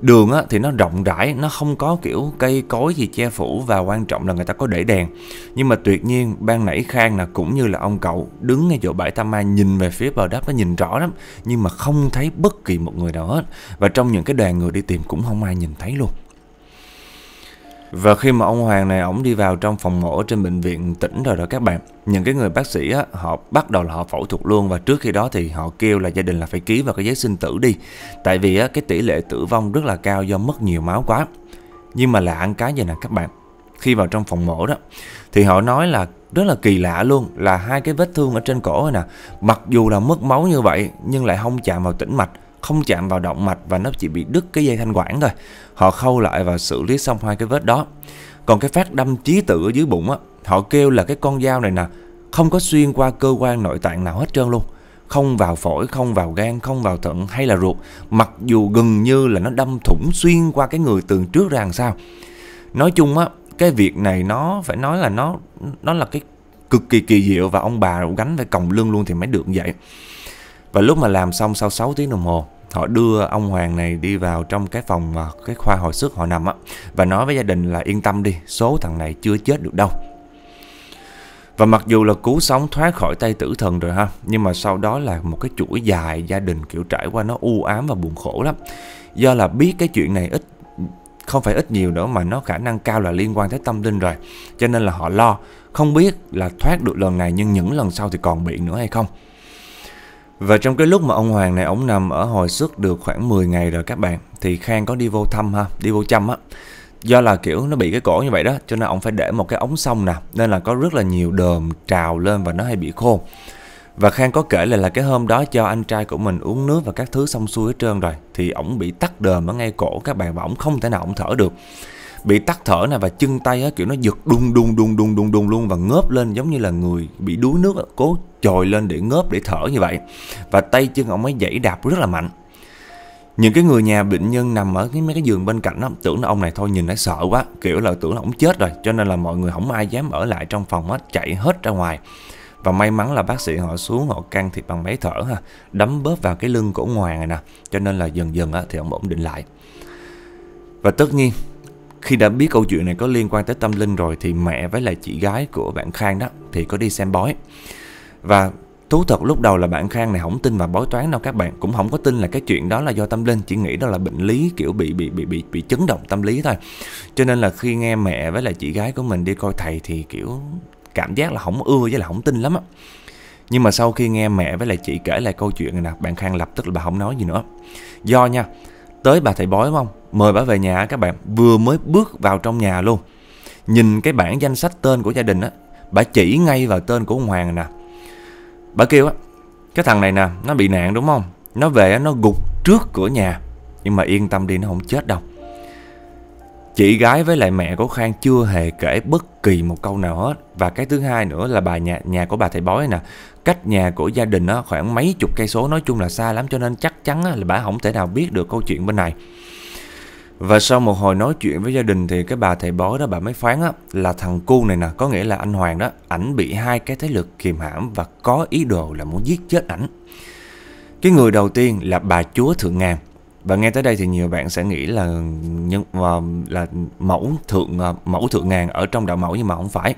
Đường á, thì nó rộng rãi, nó không có kiểu cây cối gì che phủ và quan trọng là người ta có để đèn. Nhưng mà tuyệt nhiên ban nãy Khang là cũng như là ông cậu đứng ngay chỗ bãi Tam Mai nhìn về phía bờ đáp nó nhìn rõ lắm nhưng mà không thấy bất kỳ một người nào hết. Và trong những cái đoàn người đi tìm cũng không ai nhìn thấy luôn. Và khi mà ông Hoàng này ổng đi vào trong phòng mổ trên bệnh viện tỉnh rồi đó các bạn Những cái người bác sĩ á, họ bắt đầu là họ phẫu thuật luôn Và trước khi đó thì họ kêu là gia đình là phải ký vào cái giấy sinh tử đi Tại vì á, cái tỷ lệ tử vong rất là cao do mất nhiều máu quá Nhưng mà lạ ăn cái gì nè các bạn Khi vào trong phòng mổ đó Thì họ nói là rất là kỳ lạ luôn là hai cái vết thương ở trên cổ này nè Mặc dù là mất máu như vậy nhưng lại không chạm vào tĩnh mạch không chạm vào động mạch và nó chỉ bị đứt cái dây thanh quản thôi. Họ khâu lại và xử lý xong hai cái vết đó. Còn cái phát đâm chí tử ở dưới bụng á, họ kêu là cái con dao này nè, không có xuyên qua cơ quan nội tạng nào hết trơn luôn. Không vào phổi, không vào gan, không vào thận hay là ruột, mặc dù gần như là nó đâm thủng xuyên qua cái người tường trước ra làm sao. Nói chung á, cái việc này nó phải nói là nó nó là cái cực kỳ kỳ diệu và ông bà gánh phải còng lưng luôn thì mới được vậy. Và lúc mà làm xong sau 6 tiếng đồng hồ họ đưa ông hoàng này đi vào trong cái phòng mà cái khoa hồi sức họ nằm á và nói với gia đình là yên tâm đi số thằng này chưa chết được đâu và mặc dù là cứu sống thoát khỏi tay tử thần rồi ha nhưng mà sau đó là một cái chuỗi dài gia đình kiểu trải qua nó u ám và buồn khổ lắm do là biết cái chuyện này ít không phải ít nhiều nữa mà nó khả năng cao là liên quan tới tâm linh rồi cho nên là họ lo không biết là thoát được lần này nhưng những lần sau thì còn bị nữa hay không và trong cái lúc mà ông Hoàng này ông nằm ở hồi sức được khoảng 10 ngày rồi các bạn Thì Khang có đi vô thăm ha, đi vô chăm á Do là kiểu nó bị cái cổ như vậy đó Cho nên ông phải để một cái ống sông nè Nên là có rất là nhiều đờm trào lên và nó hay bị khô Và Khang có kể là, là cái hôm đó cho anh trai của mình uống nước và các thứ xong xuôi hết trơn rồi Thì ổng bị tắt đờm ở ngay cổ các bạn Và ổng không thể nào ổng thở được bị tắt thở này và chân tay á, kiểu nó giật đung đung đung đung đung đung luôn và ngớp lên giống như là người bị đuối nước á, cố chồi lên để ngớp để thở như vậy và tay chân ông ấy dãy đạp rất là mạnh những cái người nhà bệnh nhân nằm ở cái mấy cái giường bên cạnh đó tưởng là ông này thôi nhìn nó sợ quá kiểu là tưởng là ông chết rồi cho nên là mọi người không ai dám ở lại trong phòng hết chạy hết ra ngoài và may mắn là bác sĩ họ xuống họ can thiệp bằng máy thở ha đấm bóp vào cái lưng của ngoài này nè cho nên là dần dần á, thì ông ổn định lại và tất nhiên khi đã biết câu chuyện này có liên quan tới tâm linh rồi thì mẹ với lại chị gái của bạn Khang đó thì có đi xem bói. Và thú thật lúc đầu là bạn Khang này không tin vào bói toán đâu các bạn, cũng không có tin là cái chuyện đó là do tâm linh, chỉ nghĩ đó là bệnh lý kiểu bị bị bị bị bị chấn động tâm lý thôi. Cho nên là khi nghe mẹ với lại chị gái của mình đi coi thầy thì kiểu cảm giác là không ưa với là không tin lắm á. Nhưng mà sau khi nghe mẹ với lại chị kể lại câu chuyện này nè, bạn Khang lập tức là bà không nói gì nữa. Do nha, tới bà thầy bói không mời bà về nhà các bạn vừa mới bước vào trong nhà luôn nhìn cái bảng danh sách tên của gia đình á bà chỉ ngay vào tên của ông hoàng nè bà kêu á cái thằng này nè nó bị nạn đúng không nó về nó gục trước cửa nhà nhưng mà yên tâm đi nó không chết đâu Chị gái với lại mẹ của Khang chưa hề kể bất kỳ một câu nào hết Và cái thứ hai nữa là bà nhà nhà của bà thầy bói nè Cách nhà của gia đình đó, khoảng mấy chục cây số nói chung là xa lắm Cho nên chắc chắn là bà không thể nào biết được câu chuyện bên này và sau một hồi nói chuyện với gia đình thì cái bà thầy bói đó bà mới phán á, là thằng cu này nè, có nghĩa là anh Hoàng đó, ảnh bị hai cái thế lực kiềm hãm và có ý đồ là muốn giết chết ảnh. Cái người đầu tiên là bà chúa Thượng Ngàn và nghe tới đây thì nhiều bạn sẽ nghĩ là nhân ờ, là mẫu thượng ờ, mẫu thượng ngàn ở trong đạo mẫu nhưng mà không phải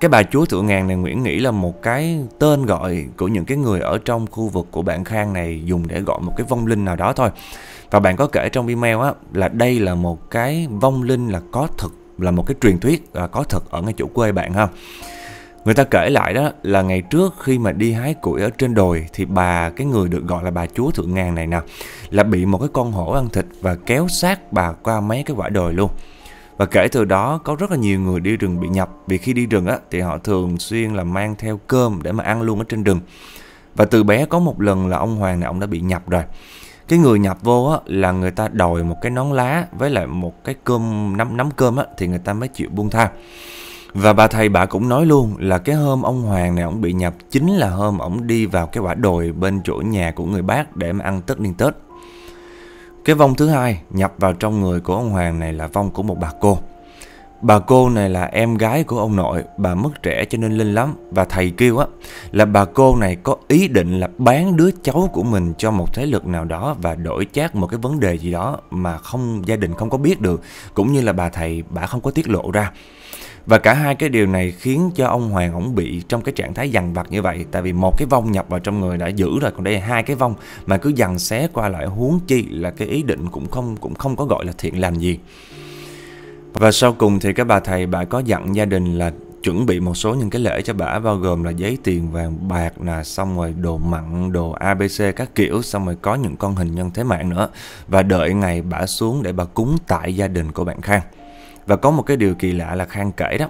cái bà chúa thượng ngàn này Nguyễn nghĩ là một cái tên gọi của những cái người ở trong khu vực của bạn Khang này dùng để gọi một cái vong linh nào đó thôi và bạn có kể trong email á là đây là một cái vong linh là có thật là một cái truyền thuyết là có thật ở ngay chỗ quê bạn ha Người ta kể lại đó là ngày trước khi mà đi hái củi ở trên đồi thì bà cái người được gọi là bà chúa thượng ngàn này nè là bị một cái con hổ ăn thịt và kéo sát bà qua mấy cái quả đồi luôn. Và kể từ đó có rất là nhiều người đi rừng bị nhập vì khi đi rừng á, thì họ thường xuyên là mang theo cơm để mà ăn luôn ở trên rừng. Và từ bé có một lần là ông Hoàng này ông đã bị nhập rồi. Cái người nhập vô á, là người ta đòi một cái nón lá với lại một cái cơm nắm nắm cơm á, thì người ta mới chịu buông tha. Và bà thầy bà cũng nói luôn là cái hôm ông Hoàng này ông bị nhập chính là hôm ông đi vào cái quả đồi bên chỗ nhà của người bác để mà ăn Tết Niên Tết. Cái vong thứ hai nhập vào trong người của ông Hoàng này là vong của một bà cô. Bà cô này là em gái của ông nội, bà mất trẻ cho nên linh lắm. Và thầy kêu á là bà cô này có ý định là bán đứa cháu của mình cho một thế lực nào đó và đổi chát một cái vấn đề gì đó mà không gia đình không có biết được. Cũng như là bà thầy bà không có tiết lộ ra. Và cả hai cái điều này khiến cho ông Hoàng ổng bị trong cái trạng thái dằn vặt như vậy Tại vì một cái vong nhập vào trong người đã giữ rồi Còn đây là hai cái vong mà cứ dằn xé qua lại huống chi là cái ý định cũng không cũng không có gọi là thiện lành gì Và sau cùng thì các bà thầy bà có dặn gia đình là chuẩn bị một số những cái lễ cho bà bao gồm là giấy tiền vàng bạc là xong rồi đồ mặn đồ abc các kiểu xong rồi có những con hình nhân thế mạng nữa và đợi ngày bả xuống để bà cúng tại gia đình của bạn khang và có một cái điều kỳ lạ là Khang kể đó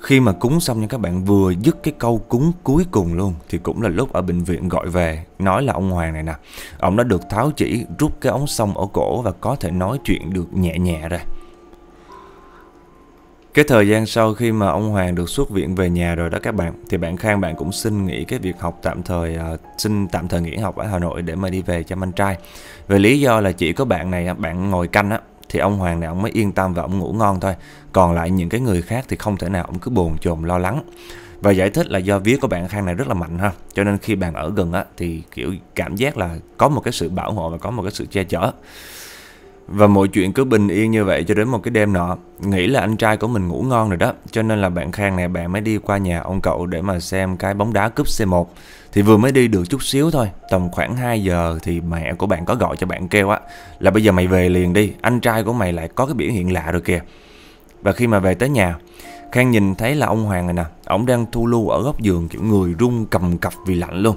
khi mà cúng xong nhưng các bạn vừa dứt cái câu cúng cuối cùng luôn Thì cũng là lúc ở bệnh viện gọi về Nói là ông Hoàng này nè Ông đã được tháo chỉ rút cái ống sông ở cổ Và có thể nói chuyện được nhẹ nhẹ rồi cái thời gian sau khi mà ông Hoàng được xuất viện về nhà rồi đó các bạn Thì bạn Khang bạn cũng xin nghỉ cái việc học tạm thời uh, Xin tạm thời nghỉ học ở Hà Nội để mà đi về cho anh trai Về lý do là chỉ có bạn này bạn ngồi canh á thì ông Hoàng này ông mới yên tâm và ông ngủ ngon thôi. Còn lại những cái người khác thì không thể nào ông cứ buồn chồn lo lắng. Và giải thích là do vía của bạn Khang này rất là mạnh ha. Cho nên khi bạn ở gần á thì kiểu cảm giác là có một cái sự bảo hộ và có một cái sự che chở. Và mọi chuyện cứ bình yên như vậy cho đến một cái đêm nọ Nghĩ là anh trai của mình ngủ ngon rồi đó Cho nên là bạn Khang này bạn mới đi qua nhà ông cậu để mà xem cái bóng đá cúp C1 Thì vừa mới đi được chút xíu thôi Tầm khoảng 2 giờ thì mẹ của bạn có gọi cho bạn kêu á Là bây giờ mày về liền đi Anh trai của mày lại có cái biểu hiện lạ rồi kìa Và khi mà về tới nhà Khang nhìn thấy là ông Hoàng này nè Ông đang thu lưu ở góc giường kiểu người run cầm cập vì lạnh luôn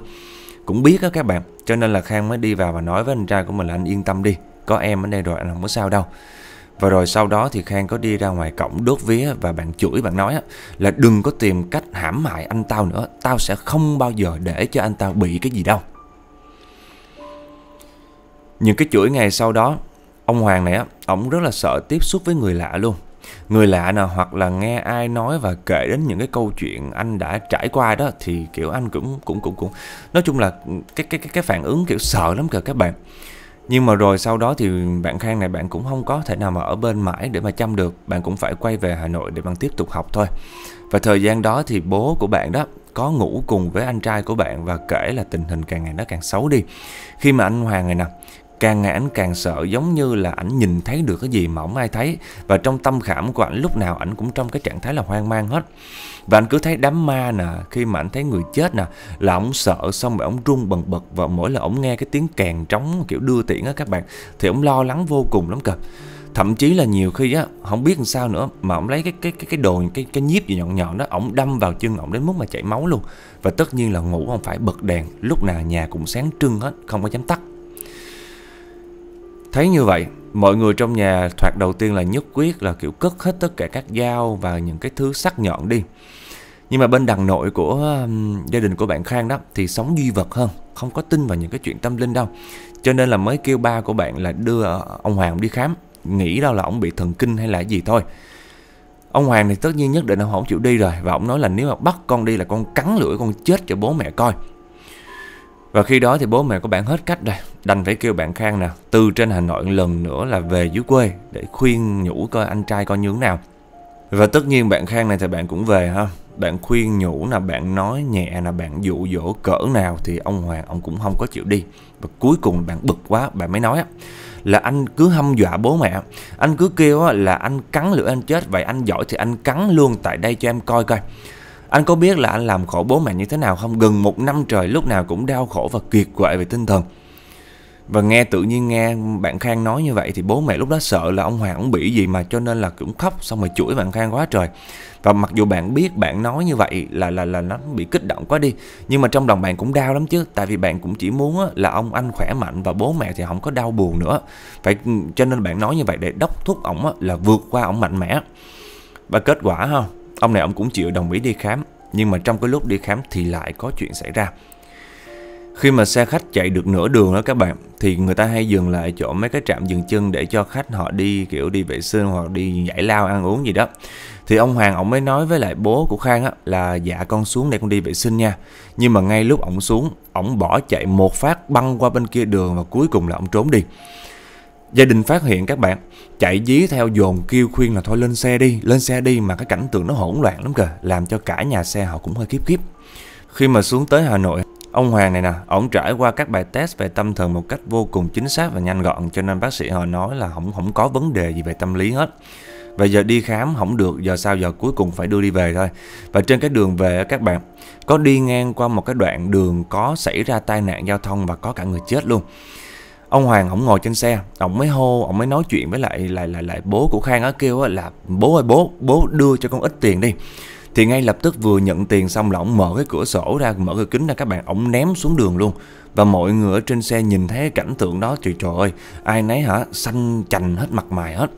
Cũng biết á các bạn Cho nên là Khang mới đi vào và nói với anh trai của mình là anh yên tâm đi có em ở đây rồi anh không có sao đâu Và rồi sau đó thì Khang có đi ra ngoài cổng đốt vía Và bạn chửi bạn nói là đừng có tìm cách hãm hại anh tao nữa Tao sẽ không bao giờ để cho anh tao bị cái gì đâu Những cái chửi ngày sau đó Ông Hoàng này á, ổng rất là sợ tiếp xúc với người lạ luôn người lạ nào hoặc là nghe ai nói và kể đến những cái câu chuyện anh đã trải qua đó thì kiểu anh cũng cũng cũng cũng nói chung là cái cái, cái phản ứng kiểu sợ lắm kìa các bạn nhưng mà rồi sau đó thì bạn Khang này bạn cũng không có thể nào mà ở bên mãi để mà chăm được Bạn cũng phải quay về Hà Nội để bạn tiếp tục học thôi Và thời gian đó thì bố của bạn đó có ngủ cùng với anh trai của bạn và kể là tình hình càng ngày nó càng xấu đi Khi mà anh Hoàng này nè Càng ngày ảnh càng sợ giống như là ảnh nhìn thấy được cái gì mà không ai thấy Và trong tâm khảm của ảnh lúc nào ảnh cũng trong cái trạng thái là hoang mang hết Và ảnh cứ thấy đám ma nè, khi mà ảnh thấy người chết nè Là ổng sợ xong rồi ổng run bần bật Và mỗi lần ổng nghe cái tiếng càng trống kiểu đưa tiễn á các bạn Thì ổng lo lắng vô cùng lắm cơ thậm chí là nhiều khi á không biết làm sao nữa mà ổng lấy cái cái cái cái đồ cái cái nhíp gì nhọn nhọn đó ổng đâm vào chân ổng đến mức mà chảy máu luôn và tất nhiên là ngủ không phải bật đèn lúc nào nhà cũng sáng trưng hết không có dám tắt Thấy như vậy, mọi người trong nhà thoạt đầu tiên là nhất quyết là kiểu cất hết tất cả các dao và những cái thứ sắc nhọn đi. Nhưng mà bên đằng nội của um, gia đình của bạn Khang đó thì sống duy vật hơn, không có tin vào những cái chuyện tâm linh đâu. Cho nên là mới kêu ba của bạn là đưa ờ, ông Hoàng đi khám, nghĩ đâu là ông bị thần kinh hay là gì thôi. Ông Hoàng thì tất nhiên nhất định là ông không chịu đi rồi và ông nói là nếu mà bắt con đi là con cắn lưỡi con chết cho bố mẹ coi. Và khi đó thì bố mẹ của bạn hết cách rồi Đành phải kêu bạn Khang nè Từ trên Hà Nội lần nữa là về dưới quê Để khuyên nhủ coi anh trai coi như thế nào Và tất nhiên bạn Khang này thì bạn cũng về ha Bạn khuyên nhủ là bạn nói nhẹ là bạn dụ dỗ cỡ nào Thì ông Hoàng ông cũng không có chịu đi Và cuối cùng bạn bực quá bạn mới nói á là anh cứ hâm dọa bố mẹ Anh cứ kêu là anh cắn lửa anh chết Vậy anh giỏi thì anh cắn luôn tại đây cho em coi coi anh có biết là anh làm khổ bố mẹ như thế nào không? Gần một năm trời lúc nào cũng đau khổ và kiệt quệ về tinh thần. Và nghe tự nhiên nghe bạn Khang nói như vậy thì bố mẹ lúc đó sợ là ông Hoàng cũng bị gì mà cho nên là cũng khóc xong rồi chửi bạn Khang quá trời. Và mặc dù bạn biết bạn nói như vậy là là là nó bị kích động quá đi, nhưng mà trong lòng bạn cũng đau lắm chứ, tại vì bạn cũng chỉ muốn là ông anh khỏe mạnh và bố mẹ thì không có đau buồn nữa. Phải cho nên bạn nói như vậy để đốc thúc ổng là vượt qua ổng mạnh mẽ. Và kết quả không? Ông này ông cũng chịu đồng ý đi khám Nhưng mà trong cái lúc đi khám thì lại có chuyện xảy ra Khi mà xe khách chạy được nửa đường đó các bạn Thì người ta hay dừng lại chỗ mấy cái trạm dừng chân Để cho khách họ đi kiểu đi vệ sinh hoặc đi giải lao ăn uống gì đó Thì ông Hoàng ông mới nói với lại bố của Khang á, là dạ con xuống đây con đi vệ sinh nha Nhưng mà ngay lúc ông xuống ông bỏ chạy một phát băng qua bên kia đường và cuối cùng là ông trốn đi Gia đình phát hiện các bạn Chạy dí theo dồn kêu khuyên là thôi lên xe đi Lên xe đi mà cái cảnh tượng nó hỗn loạn lắm kìa Làm cho cả nhà xe họ cũng hơi kiếp kiếp Khi mà xuống tới Hà Nội Ông Hoàng này nè, ổng trải qua các bài test về tâm thần một cách vô cùng chính xác và nhanh gọn Cho nên bác sĩ họ nói là không, không có vấn đề gì về tâm lý hết và giờ đi khám không được giờ sao giờ cuối cùng phải đưa đi về thôi và trên cái đường về các bạn có đi ngang qua một cái đoạn đường có xảy ra tai nạn giao thông và có cả người chết luôn ông hoàng ổng ngồi trên xe ổng mới hô ổng mới nói chuyện với lại lại lại lại bố của khang á kêu á là bố ơi bố bố đưa cho con ít tiền đi thì ngay lập tức vừa nhận tiền xong là ổng mở cái cửa sổ ra mở cửa kính ra các bạn ổng ném xuống đường luôn và mọi người ở trên xe nhìn thấy cái cảnh tượng đó trời trời ơi ai nấy hả xanh chành hết mặt mày hết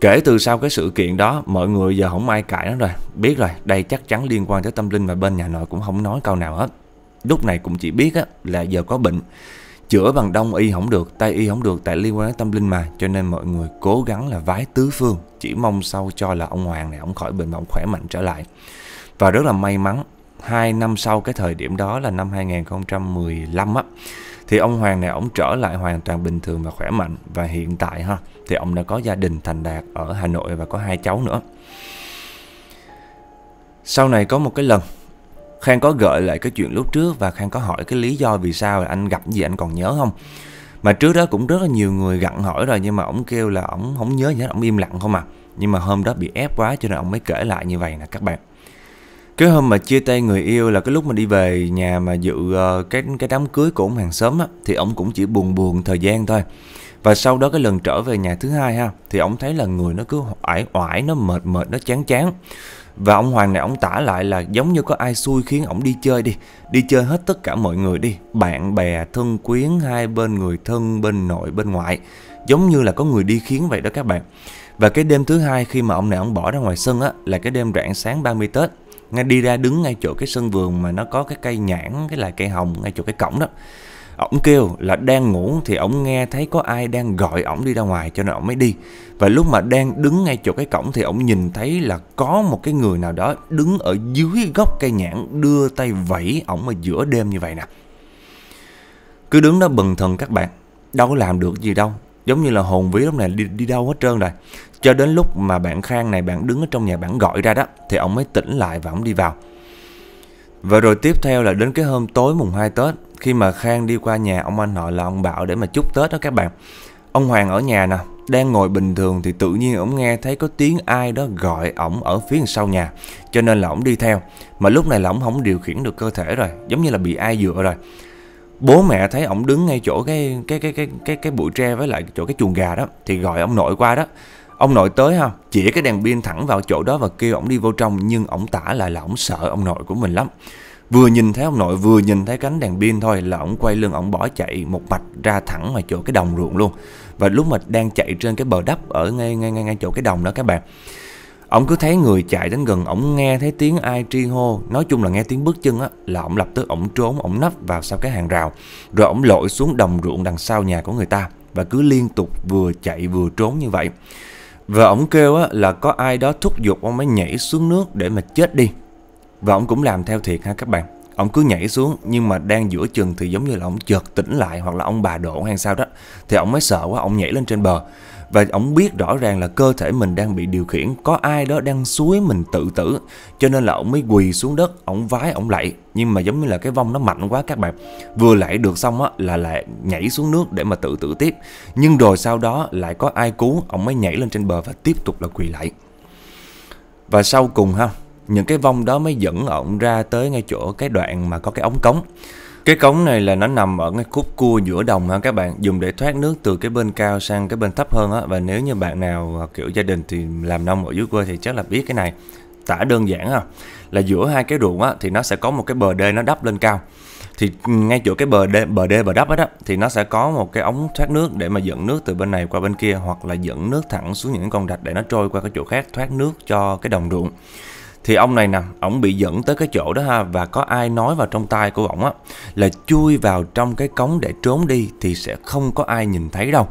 Kể từ sau cái sự kiện đó, mọi người giờ không ai cãi nó rồi. Biết rồi, đây chắc chắn liên quan tới tâm linh mà bên nhà nội cũng không nói câu nào hết. Lúc này cũng chỉ biết á, là giờ có bệnh chữa bằng đông y không được tây y không được tại liên quan đến tâm linh mà cho nên mọi người cố gắng là vái tứ phương chỉ mong sau cho là ông hoàng này ông khỏi bệnh mà ông khỏe mạnh trở lại và rất là may mắn hai năm sau cái thời điểm đó là năm 2015 á thì ông hoàng này ông trở lại hoàn toàn bình thường và khỏe mạnh và hiện tại ha thì ông đã có gia đình thành đạt ở Hà Nội và có hai cháu nữa sau này có một cái lần Khang có gợi lại cái chuyện lúc trước và Khang có hỏi cái lý do vì sao anh gặp gì anh còn nhớ không? Mà trước đó cũng rất là nhiều người gặn hỏi rồi nhưng mà ổng kêu là ổng không nhớ gì hết, ổng im lặng không à. Nhưng mà hôm đó bị ép quá cho nên ổng mới kể lại như vậy nè các bạn. Cái hôm mà chia tay người yêu là cái lúc mà đi về nhà mà dự ờ, cái cái đám cưới của ổng hàng xóm á thì ổng cũng chỉ buồn buồn thời gian thôi. Và sau đó cái lần trở về nhà thứ hai ha thì ổng thấy là người nó cứ oải oải nó mệt mệt nó chán chán. Và ông Hoàng này ông tả lại là giống như có ai xui khiến ông đi chơi đi Đi chơi hết tất cả mọi người đi Bạn bè, thân quyến, hai bên người thân, bên nội, bên ngoại Giống như là có người đi khiến vậy đó các bạn Và cái đêm thứ hai khi mà ông này ông bỏ ra ngoài sân á Là cái đêm rạng sáng 30 Tết ngay đi ra đứng ngay chỗ cái sân vườn mà nó có cái cây nhãn cái là cây hồng ngay chỗ cái cổng đó Ổng kêu là đang ngủ thì ổng nghe thấy có ai đang gọi ổng đi ra ngoài cho nên ổng mới đi. Và lúc mà đang đứng ngay chỗ cái cổng thì ổng nhìn thấy là có một cái người nào đó đứng ở dưới gốc cây nhãn đưa tay vẫy ổng ở giữa đêm như vậy nè. Cứ đứng đó bần thần các bạn, đâu có làm được gì đâu. Giống như là hồn vía lúc này đi, đi đâu hết trơn rồi. Cho đến lúc mà bạn Khang này bạn đứng ở trong nhà bạn gọi ra đó thì ổng mới tỉnh lại và ổng đi vào. Và rồi tiếp theo là đến cái hôm tối mùng 2 Tết khi mà Khang đi qua nhà ông anh nội là ông Bảo để mà chúc Tết đó các bạn. Ông Hoàng ở nhà nè, đang ngồi bình thường thì tự nhiên ổng nghe thấy có tiếng ai đó gọi ổng ở phía sau nhà, cho nên là ổng đi theo. Mà lúc này là ổng không điều khiển được cơ thể rồi, giống như là bị ai dựa rồi. Bố mẹ thấy ổng đứng ngay chỗ cái cái cái cái cái cái bụi tre với lại chỗ cái chuồng gà đó thì gọi ông nội qua đó. Ông nội tới ha, chỉ cái đèn pin thẳng vào chỗ đó và kêu ổng đi vô trong nhưng ổng tả lại là ổng sợ ông nội của mình lắm. Vừa nhìn thấy ông nội vừa nhìn thấy cánh đèn pin thôi là ông quay lưng ông bỏ chạy một mạch ra thẳng ngoài chỗ cái đồng ruộng luôn. Và lúc mà đang chạy trên cái bờ đắp ở ngay ngay ngay ngay chỗ cái đồng đó các bạn. Ông cứ thấy người chạy đến gần, ông nghe thấy tiếng ai tri hô, nói chung là nghe tiếng bước chân á, là ông lập tức ổng trốn, ổng nấp vào sau cái hàng rào, rồi ổng lội xuống đồng ruộng đằng sau nhà của người ta và cứ liên tục vừa chạy vừa trốn như vậy. Và ổng kêu á, là có ai đó thúc giục ông mới nhảy xuống nước để mà chết đi và ông cũng làm theo thiệt ha các bạn Ông cứ nhảy xuống nhưng mà đang giữa chừng thì giống như là ông chợt tỉnh lại hoặc là ông bà đổ hay sao đó Thì ông mới sợ quá, ông nhảy lên trên bờ Và ông biết rõ ràng là cơ thể mình đang bị điều khiển Có ai đó đang suối mình tự tử Cho nên là ông mới quỳ xuống đất, ông vái, ông lạy Nhưng mà giống như là cái vong nó mạnh quá các bạn Vừa lạy được xong á là lại nhảy xuống nước để mà tự tử tiếp Nhưng rồi sau đó lại có ai cứu, ông mới nhảy lên trên bờ và tiếp tục là quỳ lạy Và sau cùng ha những cái vong đó mới dẫn ổng ra tới ngay chỗ cái đoạn mà có cái ống cống cái cống này là nó nằm ở ngay khúc cua giữa đồng ha các bạn dùng để thoát nước từ cái bên cao sang cái bên thấp hơn á và nếu như bạn nào à, kiểu gia đình thì làm nông ở dưới quê thì chắc là biết cái này tả đơn giản ha à, là giữa hai cái ruộng á thì nó sẽ có một cái bờ đê nó đắp lên cao thì ừ, ngay chỗ cái bờ đê bờ đê bờ đắp đó, thì nó sẽ có một cái ống thoát nước để mà dẫn nước từ bên này qua bên kia hoặc là dẫn nước thẳng xuống những con rạch để nó trôi qua cái chỗ khác thoát nước cho cái đồng ruộng thì ông này nè ổng bị dẫn tới cái chỗ đó ha và có ai nói vào trong tai của ổng á là chui vào trong cái cống để trốn đi thì sẽ không có ai nhìn thấy đâu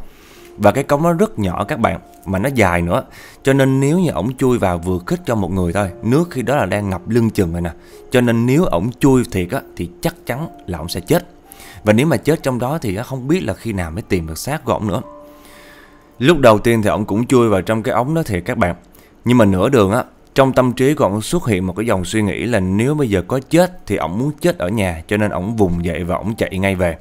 và cái cống nó rất nhỏ các bạn mà nó dài nữa cho nên nếu như ổng chui vào vừa khích cho một người thôi nước khi đó là đang ngập lưng chừng rồi nè cho nên nếu ổng chui thiệt á thì chắc chắn là ổng sẽ chết và nếu mà chết trong đó thì không biết là khi nào mới tìm được xác của ổng nữa lúc đầu tiên thì ổng cũng chui vào trong cái ống đó thiệt các bạn nhưng mà nửa đường á trong tâm trí của ổng xuất hiện một cái dòng suy nghĩ là nếu bây giờ có chết thì ông muốn chết ở nhà cho nên ông vùng dậy và ông chạy ngay về.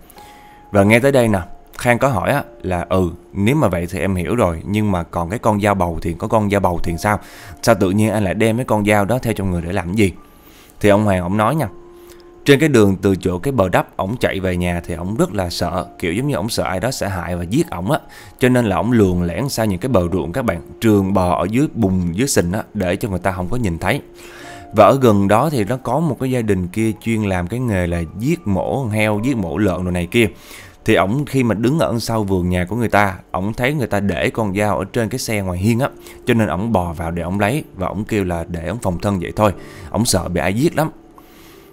Và nghe tới đây nè, Khang có hỏi á, là ừ nếu mà vậy thì em hiểu rồi nhưng mà còn cái con dao bầu thì có con dao bầu thì sao? Sao tự nhiên anh lại đem cái con dao đó theo cho người để làm gì? Thì ông Hoàng ông nói nha trên cái đường từ chỗ cái bờ đắp ổng chạy về nhà thì ổng rất là sợ, kiểu giống như ổng sợ ai đó sẽ hại và giết ổng á. Cho nên là ổng luồn lẻn sang những cái bờ ruộng các bạn, trường bò ở dưới bùn dưới sình á để cho người ta không có nhìn thấy. Và ở gần đó thì nó có một cái gia đình kia chuyên làm cái nghề là giết mổ heo, giết mổ lợn đồ này kia. Thì ổng khi mà đứng ở sau vườn nhà của người ta, ổng thấy người ta để con dao ở trên cái xe ngoài hiên á, cho nên ổng bò vào để ổng lấy và ổng kêu là để ổng phòng thân vậy thôi. Ổng sợ bị ai giết lắm,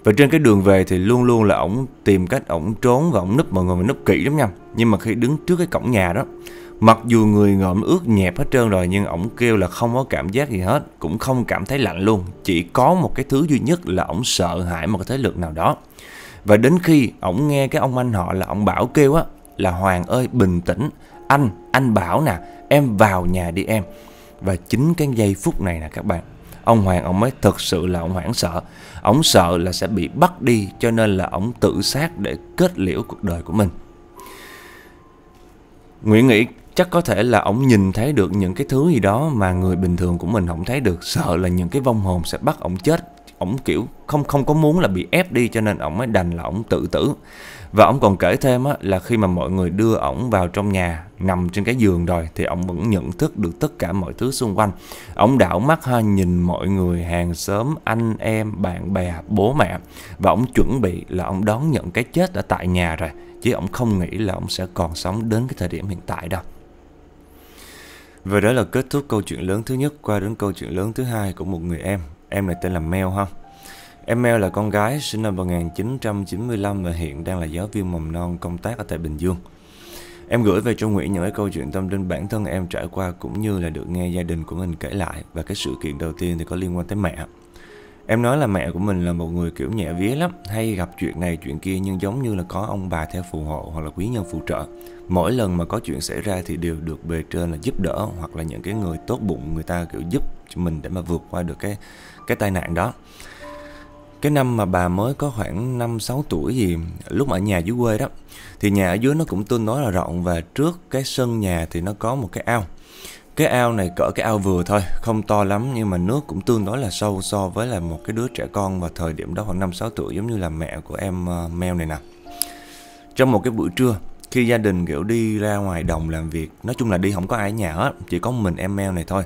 và trên cái đường về thì luôn luôn là ổng tìm cách ổng trốn và ổng núp mọi người mà núp kỹ lắm nha. Nhưng mà khi đứng trước cái cổng nhà đó, mặc dù người ngợm ướt nhẹp hết trơn rồi nhưng ổng kêu là không có cảm giác gì hết, cũng không cảm thấy lạnh luôn. Chỉ có một cái thứ duy nhất là ổng sợ hãi một cái thế lực nào đó. Và đến khi ổng nghe cái ông anh họ là ổng Bảo kêu á là Hoàng ơi bình tĩnh, anh, anh Bảo nè, em vào nhà đi em. Và chính cái giây phút này nè các bạn, ông Hoàng ông mới thật sự là ông hoảng sợ Ông sợ là sẽ bị bắt đi cho nên là ông tự sát để kết liễu cuộc đời của mình. Nguyễn nghĩ chắc có thể là ông nhìn thấy được những cái thứ gì đó mà người bình thường của mình không thấy được, sợ là những cái vong hồn sẽ bắt ông chết ổng kiểu không không có muốn là bị ép đi cho nên ổng mới đành là ổng tự tử. Và ổng còn kể thêm á, là khi mà mọi người đưa ổng vào trong nhà nằm trên cái giường rồi thì ổng vẫn nhận thức được tất cả mọi thứ xung quanh. Ổng đảo mắt ha nhìn mọi người hàng xóm, anh em, bạn bè, bố mẹ và ổng chuẩn bị là ổng đón nhận cái chết ở tại nhà rồi chứ ổng không nghĩ là ổng sẽ còn sống đến cái thời điểm hiện tại đâu. Và đó là kết thúc câu chuyện lớn thứ nhất qua đến câu chuyện lớn thứ hai của một người em Em này tên là Mel ha. Em Mel là con gái, sinh năm 1995 và hiện đang là giáo viên mầm non công tác ở tại Bình Dương. Em gửi về cho Nguyễn những cái câu chuyện tâm linh bản thân em trải qua cũng như là được nghe gia đình của mình kể lại và cái sự kiện đầu tiên thì có liên quan tới mẹ. Em nói là mẹ của mình là một người kiểu nhẹ vía lắm, hay gặp chuyện này chuyện kia nhưng giống như là có ông bà theo phù hộ hoặc là quý nhân phù trợ. Mỗi lần mà có chuyện xảy ra thì đều được bề trên là giúp đỡ hoặc là những cái người tốt bụng người ta kiểu giúp cho mình để mà vượt qua được cái cái tai nạn đó. Cái năm mà bà mới có khoảng 5 6 tuổi gì lúc ở nhà dưới quê đó thì nhà ở dưới nó cũng tương đối là rộng và trước cái sân nhà thì nó có một cái ao cái ao này cỡ cái ao vừa thôi không to lắm nhưng mà nước cũng tương đối là sâu so với là một cái đứa trẻ con và thời điểm đó khoảng năm sáu tuổi giống như là mẹ của em uh, ờ, mèo này nè trong một cái buổi trưa khi gia đình kiểu đi ra ngoài đồng làm việc nói chung là đi không có ai ở nhà hết chỉ có mình em mèo này thôi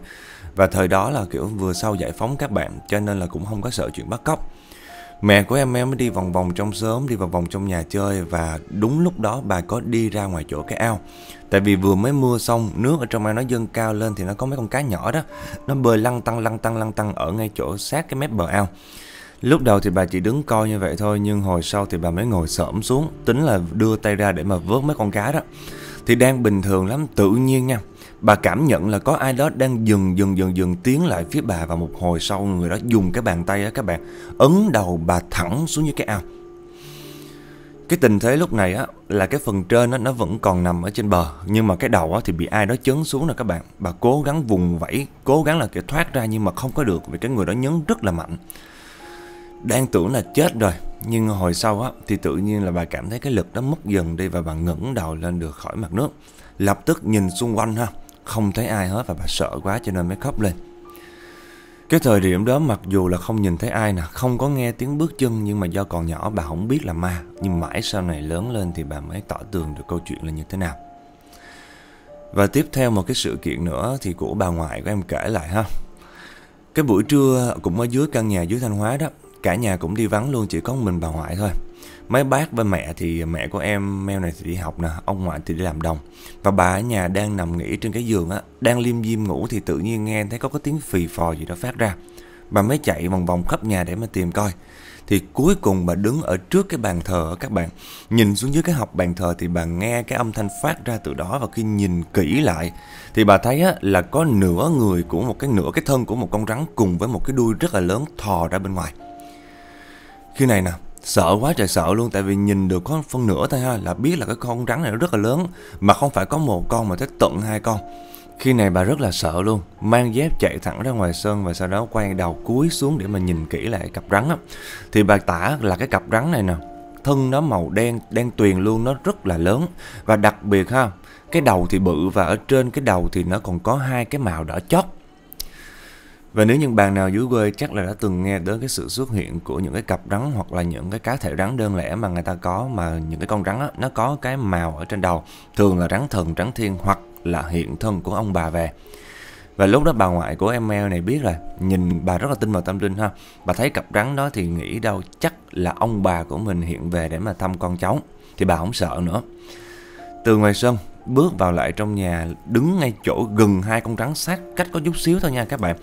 và thời đó là kiểu vừa sau giải phóng các bạn cho nên là cũng không có sợ chuyện bắt cóc Mẹ của em em mới đi vòng vòng trong sớm đi vào vòng trong nhà chơi và đúng lúc đó bà có đi ra ngoài chỗ cái ao. Tại vì vừa mới mưa xong, nước ở trong ao nó dâng cao lên thì nó có mấy con cá nhỏ đó. Nó bơi lăn tăng lăn tăng lăn tăng ở ngay chỗ sát cái mép bờ ao. Lúc đầu thì bà chỉ đứng coi như vậy thôi nhưng hồi sau thì bà mới ngồi xổm xuống, tính là đưa tay ra để mà vớt mấy con cá đó. Thì đang bình thường lắm, tự nhiên nha. Bà cảm nhận là có ai đó đang dừng dừng dừng dừng tiến lại phía bà và một hồi sau người đó dùng cái bàn tay á các bạn ấn đầu bà thẳng xuống dưới cái ao. Cái tình thế lúc này á, là cái phần trên á, nó vẫn còn nằm ở trên bờ Nhưng mà cái đầu á, thì bị ai đó chấn xuống rồi các bạn Bà cố gắng vùng vẫy, cố gắng là kiểu thoát ra nhưng mà không có được Vì cái người đó nhấn rất là mạnh Đang tưởng là chết rồi Nhưng hồi sau á, thì tự nhiên là bà cảm thấy cái lực đó mất dần đi Và bà ngẩng đầu lên được khỏi mặt nước Lập tức nhìn xung quanh ha không thấy ai hết và bà sợ quá cho nên mới khóc lên. Cái thời điểm đó mặc dù là không nhìn thấy ai nè, không có nghe tiếng bước chân nhưng mà do còn nhỏ bà không biết là ma. Nhưng mãi sau này lớn lên thì bà mới tỏ tường được câu chuyện là như thế nào. Và tiếp theo một cái sự kiện nữa thì của bà ngoại của em kể lại ha. Cái buổi trưa cũng ở dưới căn nhà dưới Thanh Hóa đó, cả nhà cũng đi vắng luôn chỉ có mình bà ngoại thôi mấy bác và mẹ thì mẹ của em mèo này thì đi học nè ông ngoại thì đi làm đồng và bà ở nhà đang nằm nghỉ trên cái giường á đang liêm diêm ngủ thì tự nhiên nghe thấy có cái tiếng phì phò gì đó phát ra bà mới chạy vòng vòng khắp nhà để mà tìm coi thì cuối cùng bà đứng ở trước cái bàn thờ các bạn nhìn xuống dưới cái học bàn thờ thì bà nghe cái âm thanh phát ra từ đó và khi nhìn kỹ lại thì bà thấy á, là có nửa người của một cái nửa cái thân của một con rắn cùng với một cái đuôi rất là lớn thò ra bên ngoài khi này nè Sợ quá trời sợ luôn Tại vì nhìn được có phân nửa thôi ha Là biết là cái con rắn này nó rất là lớn Mà không phải có một con mà tới tận hai con khi này bà rất là sợ luôn, mang dép chạy thẳng ra ngoài sân và sau đó quay đầu cúi xuống để mà nhìn kỹ lại cặp rắn á. Thì bà tả là cái cặp rắn này nè, thân nó màu đen, đen tuyền luôn, nó rất là lớn. Và đặc biệt ha, cái đầu thì bự và ở trên cái đầu thì nó còn có hai cái màu đỏ chót. Và nếu những bạn nào dưới quê chắc là đã từng nghe tới cái sự xuất hiện của những cái cặp rắn hoặc là những cái cá thể rắn đơn lẻ mà người ta có mà những cái con rắn đó, nó có cái màu ở trên đầu, thường là rắn thần, rắn thiên hoặc là hiện thân của ông bà về. Và lúc đó bà ngoại của em Mel này biết rồi, nhìn bà rất là tin vào tâm linh ha. Bà thấy cặp rắn đó thì nghĩ đâu chắc là ông bà của mình hiện về để mà thăm con cháu. Thì bà không sợ nữa. Từ ngoài sân, bước vào lại trong nhà, đứng ngay chỗ gần hai con rắn sát cách có chút xíu thôi nha các bạn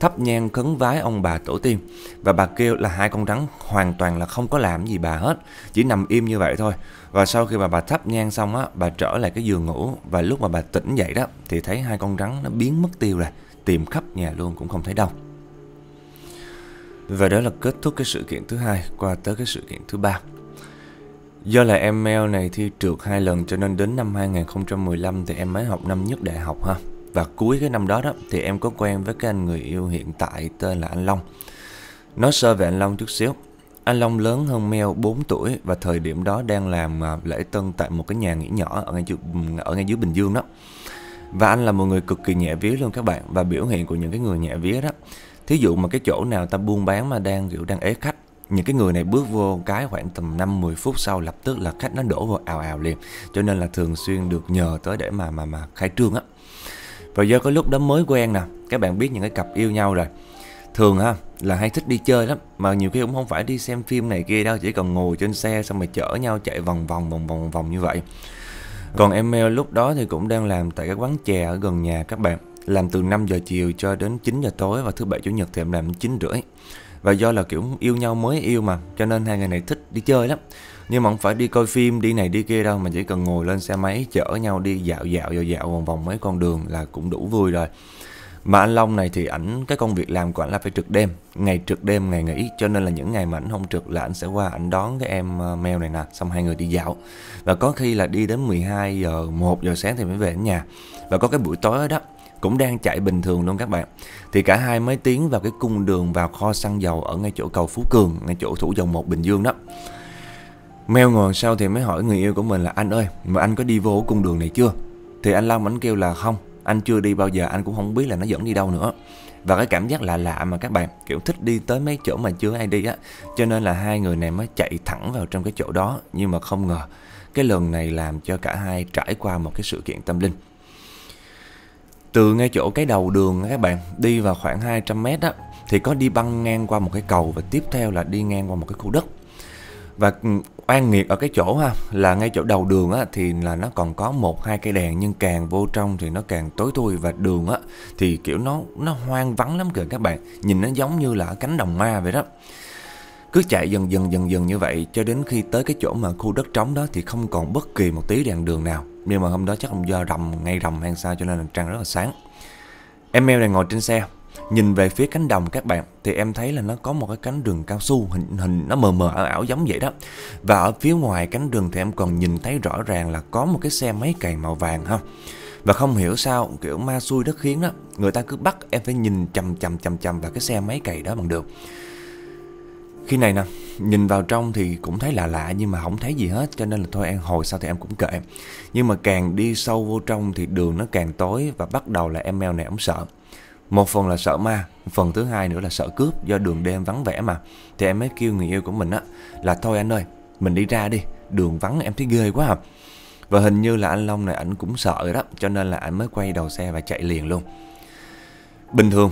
thắp nhang khấn vái ông bà tổ tiên và bà kêu là hai con rắn hoàn toàn là không có làm gì bà hết chỉ nằm im như vậy thôi và sau khi mà bà thắp nhang xong á bà trở lại cái giường ngủ và lúc mà bà tỉnh dậy đó thì thấy hai con rắn nó biến mất tiêu rồi tìm khắp nhà luôn cũng không thấy đâu và đó là kết thúc cái sự kiện thứ hai qua tới cái sự kiện thứ ba Do là em Mel này thi trượt hai lần cho nên đến năm 2015 thì em mới học năm nhất đại học ha. Và cuối cái năm đó đó thì em có quen với cái anh người yêu hiện tại tên là anh Long. Nói sơ về anh Long chút xíu. Anh Long lớn hơn Mel 4 tuổi và thời điểm đó đang làm à, lễ tân tại một cái nhà nghỉ nhỏ ở ngay dưới, ở ngay dưới Bình Dương đó. Và anh là một người cực kỳ nhẹ vía luôn các bạn và biểu hiện của những cái người nhẹ vía đó. Thí dụ mà cái chỗ nào ta buôn bán mà đang kiểu đang ế khách những cái người này bước vô cái khoảng tầm 5 10 phút sau lập tức là khách nó đổ vào ào ào liền. Cho nên là thường xuyên được nhờ tới để mà mà mà khai trương á và do có lúc đó mới quen nè các bạn biết những cái cặp yêu nhau rồi thường ha là hay thích đi chơi lắm mà nhiều khi cũng không phải đi xem phim này kia đâu chỉ cần ngồi trên xe xong rồi chở nhau chạy vòng vòng vòng vòng vòng như vậy còn em Mel lúc đó thì cũng đang làm tại các quán chè ở gần nhà các bạn làm từ 5 giờ chiều cho đến 9 giờ tối và thứ bảy chủ nhật thì em làm 9 rưỡi và do là kiểu yêu nhau mới yêu mà cho nên hai ngày này thích đi chơi lắm nhưng mà không phải đi coi phim đi này đi kia đâu mà chỉ cần ngồi lên xe máy chở nhau đi dạo dạo dạo dạo vòng vòng mấy con đường là cũng đủ vui rồi mà anh Long này thì ảnh cái công việc làm của ảnh là phải trực đêm ngày trực đêm ngày nghỉ cho nên là những ngày mà ảnh không trực là ảnh sẽ qua ảnh đón cái em ờ, mèo này nè xong hai người đi dạo và có khi là đi đến 12 giờ 1 giờ sáng thì mới về đến nhà và có cái buổi tối đó cũng đang chạy bình thường luôn các bạn thì cả hai mới tiến vào cái cung đường vào kho xăng dầu ở ngay chỗ cầu Phú Cường ngay chỗ thủ dầu một Bình Dương đó Mèo ngồi sau thì mới hỏi người yêu của mình là anh ơi, mà anh có đi vô cung đường này chưa? Thì anh Long anh kêu là không, anh chưa đi bao giờ, anh cũng không biết là nó dẫn đi đâu nữa. Và cái cảm giác lạ lạ mà các bạn kiểu thích đi tới mấy chỗ mà chưa ai đi á, cho nên là hai người này mới chạy thẳng vào trong cái chỗ đó, nhưng mà không ngờ cái lần này làm cho cả hai trải qua một cái sự kiện tâm linh. Từ ngay chỗ cái đầu đường các bạn đi vào khoảng 200 mét á thì có đi băng ngang qua một cái cầu và tiếp theo là đi ngang qua một cái khu đất và ừ, oan nghiệt ở cái chỗ ha là ngay chỗ đầu đường á thì là nó còn có một hai cây đèn nhưng càng vô trong thì nó càng tối thui và đường á thì kiểu nó nó hoang vắng lắm kìa các bạn nhìn nó giống như là cánh đồng ma vậy đó cứ chạy dần dần dần dần như vậy cho đến khi tới cái chỗ mà khu đất trống đó thì không còn bất kỳ một tí đèn đường nào nhưng mà hôm đó chắc không do rầm ngay rầm hay sao cho nên là trăng rất là sáng em mèo đang ngồi trên xe Nhìn về phía cánh đồng các bạn thì em thấy là nó có một cái cánh rừng cao su hình hình nó mờ mờ ảo ảo giống vậy đó. Và ở phía ngoài cánh rừng thì em còn nhìn thấy rõ ràng là có một cái xe máy cày màu vàng ha. Và không hiểu sao kiểu ma xui đất khiến đó, người ta cứ bắt em phải nhìn chằm chằm chằm chằm vào cái xe máy cày đó bằng được. Khi này nè, nhìn vào trong thì cũng thấy lạ lạ nhưng mà không thấy gì hết cho nên là thôi em hồi sau thì em cũng kệ. Nhưng mà càng đi sâu vô trong thì đường nó càng tối và bắt đầu là em mèo này ổng sợ một phần là sợ ma phần thứ hai nữa là sợ cướp do đường đêm vắng vẻ mà thì em mới kêu người yêu của mình á là thôi anh ơi mình đi ra đi đường vắng em thấy ghê quá à và hình như là anh long này ảnh cũng sợ đó cho nên là ảnh mới quay đầu xe và chạy liền luôn bình thường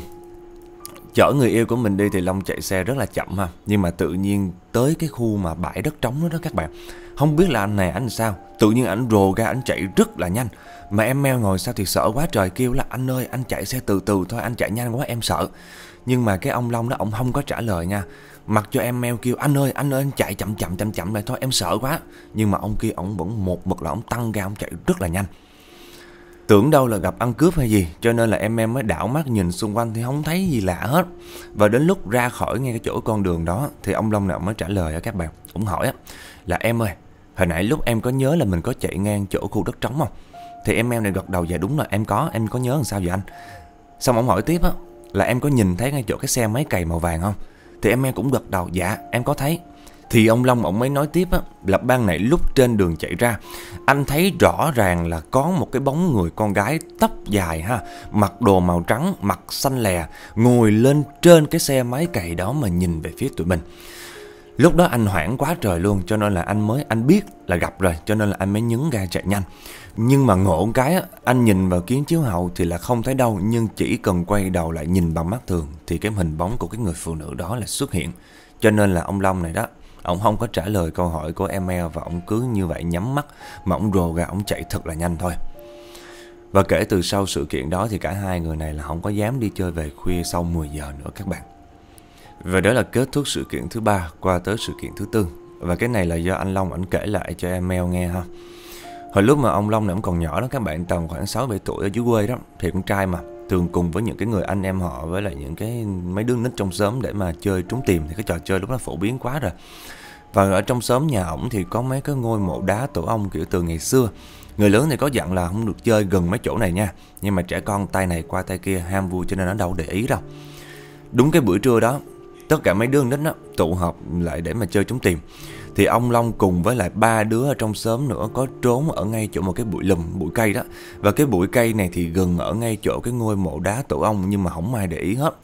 chở người yêu của mình đi thì Long chạy xe rất là chậm ha Nhưng mà tự nhiên tới cái khu mà bãi đất trống đó đó các bạn Không biết là anh này anh sao Tự nhiên anh rồ ra anh chạy rất là nhanh Mà em meo ngồi sao thì sợ quá trời kêu là Anh ơi anh chạy xe từ từ thôi anh chạy nhanh quá em sợ Nhưng mà cái ông Long đó ông không có trả lời nha Mặc cho em meo kêu anh ơi anh ơi anh chạy chậm chậm chậm chậm lại thôi em sợ quá Nhưng mà ông kia ông vẫn một mực là ông tăng ga ông chạy rất là nhanh Tưởng đâu là gặp ăn cướp hay gì Cho nên là em em mới đảo mắt nhìn xung quanh Thì không thấy gì lạ hết Và đến lúc ra khỏi ngay cái chỗ con đường đó Thì ông Long nào mới trả lời các bạn Cũng hỏi là em ơi Hồi nãy lúc em có nhớ là mình có chạy ngang chỗ khu đất trống không Thì em em này gật đầu Dạ đúng là em có Em có nhớ làm sao vậy anh Xong ông hỏi tiếp á Là em có nhìn thấy ngay chỗ cái xe máy cày màu vàng không Thì em em cũng gật đầu Dạ em có thấy thì ông Long ông mới nói tiếp á, là ban nãy lúc trên đường chạy ra Anh thấy rõ ràng là có một cái bóng người con gái tóc dài ha Mặc đồ màu trắng, mặt xanh lè Ngồi lên trên cái xe máy cày đó mà nhìn về phía tụi mình Lúc đó anh hoảng quá trời luôn cho nên là anh mới anh biết là gặp rồi cho nên là anh mới nhấn ga chạy nhanh. Nhưng mà ngộ cái anh nhìn vào kiến chiếu hậu thì là không thấy đâu nhưng chỉ cần quay đầu lại nhìn bằng mắt thường thì cái hình bóng của cái người phụ nữ đó là xuất hiện. Cho nên là ông Long này đó Ông không có trả lời câu hỏi của Emel và ông cứ như vậy nhắm mắt mà ông rồ ra ông chạy thật là nhanh thôi. Và kể từ sau sự kiện đó thì cả hai người này là không có dám đi chơi về khuya sau 10 giờ nữa các bạn. Và đó là kết thúc sự kiện thứ ba qua tới sự kiện thứ tư. Và cái này là do anh Long ảnh kể lại cho emel nghe ha. Hồi lúc mà ông Long này ông còn nhỏ đó các bạn tầm khoảng 6-7 tuổi ở dưới quê đó thì con trai mà thường cùng với những cái người anh em họ với lại những cái mấy đứa nít trong xóm để mà chơi trúng tìm thì cái trò chơi lúc đó phổ biến quá rồi và ở trong xóm nhà ổng thì có mấy cái ngôi mộ đá tổ ông kiểu từ ngày xưa người lớn thì có dặn là không được chơi gần mấy chỗ này nha nhưng mà trẻ con tay này qua tay kia ham vui cho nên nó đâu để ý đâu đúng cái buổi trưa đó tất cả mấy đứa nít đó tụ họp lại để mà chơi trúng tìm thì ông Long cùng với lại ba đứa ở trong xóm nữa có trốn ở ngay chỗ một cái bụi lùm, bụi cây đó. Và cái bụi cây này thì gần ở ngay chỗ cái ngôi mộ đá tổ ông nhưng mà không ai để ý hết.